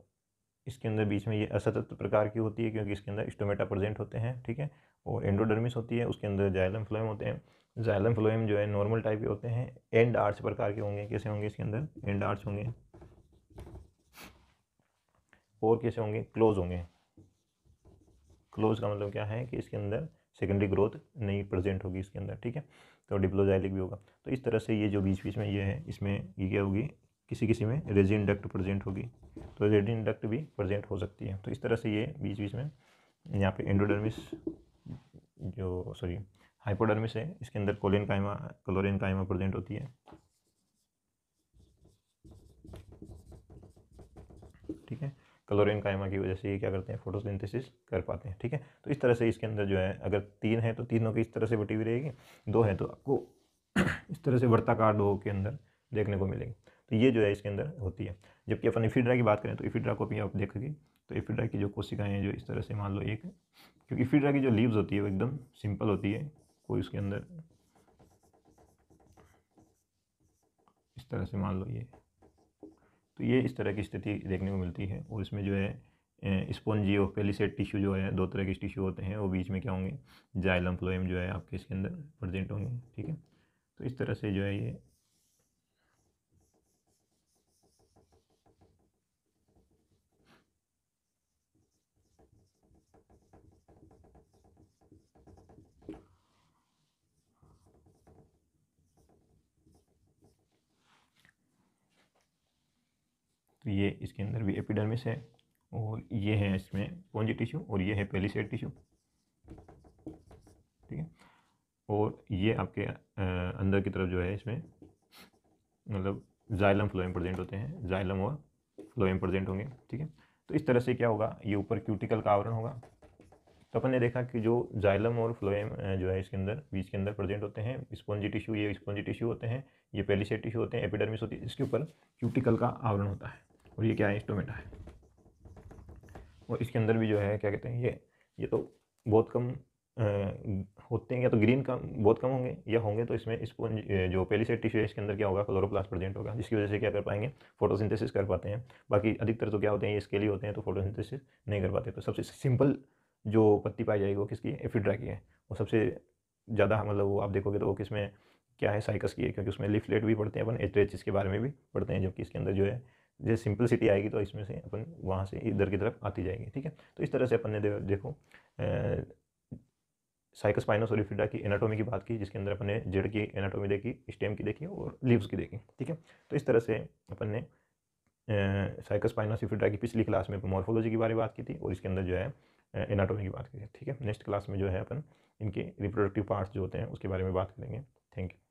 इसके अंदर बीच में ये असतत प्रकार की होती है क्योंकि इसके अंदर स्टोमेटा प्रेजेंट होते हैं ठीक है और एंडोडर्मिस होती है उसके अंदर जायलम फ्लोएम होते हैं जैलम फ्लोएम जो है नॉर्मल टाइप के होते हैं एंड आर्च प्रकार के होंगे कैसे होंगे इसके अंदर एंड आर्च होंगे और कैसे होंगे क्लोज होंगे क्लोज का मतलब क्या है कि इसके अंदर सेकेंडरी ग्रोथ नहीं प्रेजेंट होगी इसके अंदर ठीक है तो डिप्लोजाइलिक भी होगा तो इस तरह से ये जो बीच बीच में ये है इसमें ये क्या होगी किसी किसी में रेजिन डक्ट प्रेजेंट होगी तो रेजिन डक्ट भी प्रेजेंट हो सकती है तो इस तरह से ये बीच बीच में यहाँ पे एंडोडर्मिस जो सॉरी हाइपोडर्मिस है इसके अंदर कोलिन कायमा क्लोरिन कायमा प्रेजेंट होती है ठीक है क्लोरिन कायमा की वजह से ये क्या करते हैं फोटोसिंथेसिस कर पाते हैं ठीक है तो इस तरह से इसके अंदर जो है अगर तीन है तो तीनों की इस तरह से बटी हुई रहेगी दो है तो आपको इस तरह से वर्ताकार दो के अंदर देखने को मिलेगी तो ये जो है इसके अंदर होती है जबकि अपन इफिड्रा की बात करें तो इफिड्रा को भी आप देखेंगे तो इफिड्रा की जो कोशिकाएँ हैं जो इस तरह से मान लो एक क्योंकि इफिड्रा की जो लीव्स होती है वो एकदम सिंपल होती है कोई उसके अंदर इस तरह से मान लो ये तो ये इस तरह की स्थिति देखने को मिलती है और इसमें जो है स्पॉन्जी और पेलिसेट टिश्यू जो है दो तरह के टिश्यू होते हैं वो बीच में क्या होंगे जाइलम फ्लोएम जो है आपके इसके अंदर प्रजेंट होंगे ठीक है तो इस तरह से जो है ये ये इसके अंदर भी एपिडर्मिस है और ये है इसमें पोंजी टिश्यू और ये है सेट टिश्यू ठीक है और ये आपके अंदर की तरफ जो है इसमें मतलब जाइलम फ्लोएम प्रेजेंट होते हैं जाइलम और फ्लोएम प्रेजेंट होंगे ठीक है तो इस तरह से क्या होगा ये ऊपर क्यूटिकल का आवरण होगा तो अपन ने देखा कि जो जाइलम और फ्लोएम जो है इसके अंदर बीच के अंदर प्रेजेंट होते हैं स्पॉन्जी टिश्यू ये स्पॉन्जी टिश्यू होते हैं ये पेलीसेट टिश्यू होते हैं एपिडर्मिस होती है इसके ऊपर क्यूटिकल का आवरण होता है और ये क्या है इंस्ट्रूमेंट है और इसके अंदर भी जो है क्या कहते हैं ये ये तो बहुत कम आ, होते हैं या तो ग्रीन कम बहुत कम होंगे या होंगे तो इसमें इसको जो पहली सेट टिश्यू है इसके अंदर क्या होगा क्लोरोप्लास्ट प्रेजेंट होगा जिसकी वजह से क्या कर पाएंगे फोटोसिंथेसिस कर पाते हैं बाकी अधिकतर तो क्या होते हैं ये इसके लिए होते हैं तो फोटोसिंथेसिस नहीं कर पाते तो सबसे सिंपल जो पत्ती पाई जाएगी वो किसकी एफिड्रा की है और सबसे ज़्यादा मतलब वो आप देखोगे तो वो किस में क्या है साइकस की है क्योंकि उसमें लिफलेट भी पढ़ते हैं अपन एच के बारे में भी पढ़ते हैं जबकि इसके अंदर जो है जैसे सिंपल सिटी आएगी तो इसमें से अपन वहाँ से इधर की तरफ आती जाएगी ठीक है तो इस तरह से अपन ने दे, देखो साइकोस्पाइनोसोरिफिडा की एनाटोमी की बात की जिसके अंदर अपन ने जड़ की एनाटोमी देखी स्टेम की देखी और लीव्स की देखी ठीक है तो इस तरह से अपन ने साइकोस्पाइनोसिफिडा की पिछली क्लास में मॉर्फोलॉजी के बारे में बात की थी और इसके अंदर जो है एनाटोमी की बात की थी ठीक है नेक्स्ट क्लास में जो है अपन इनके रिप्रोडक्टिव पार्ट्स जो होते हैं उसके बारे में बात करेंगे थैंक यू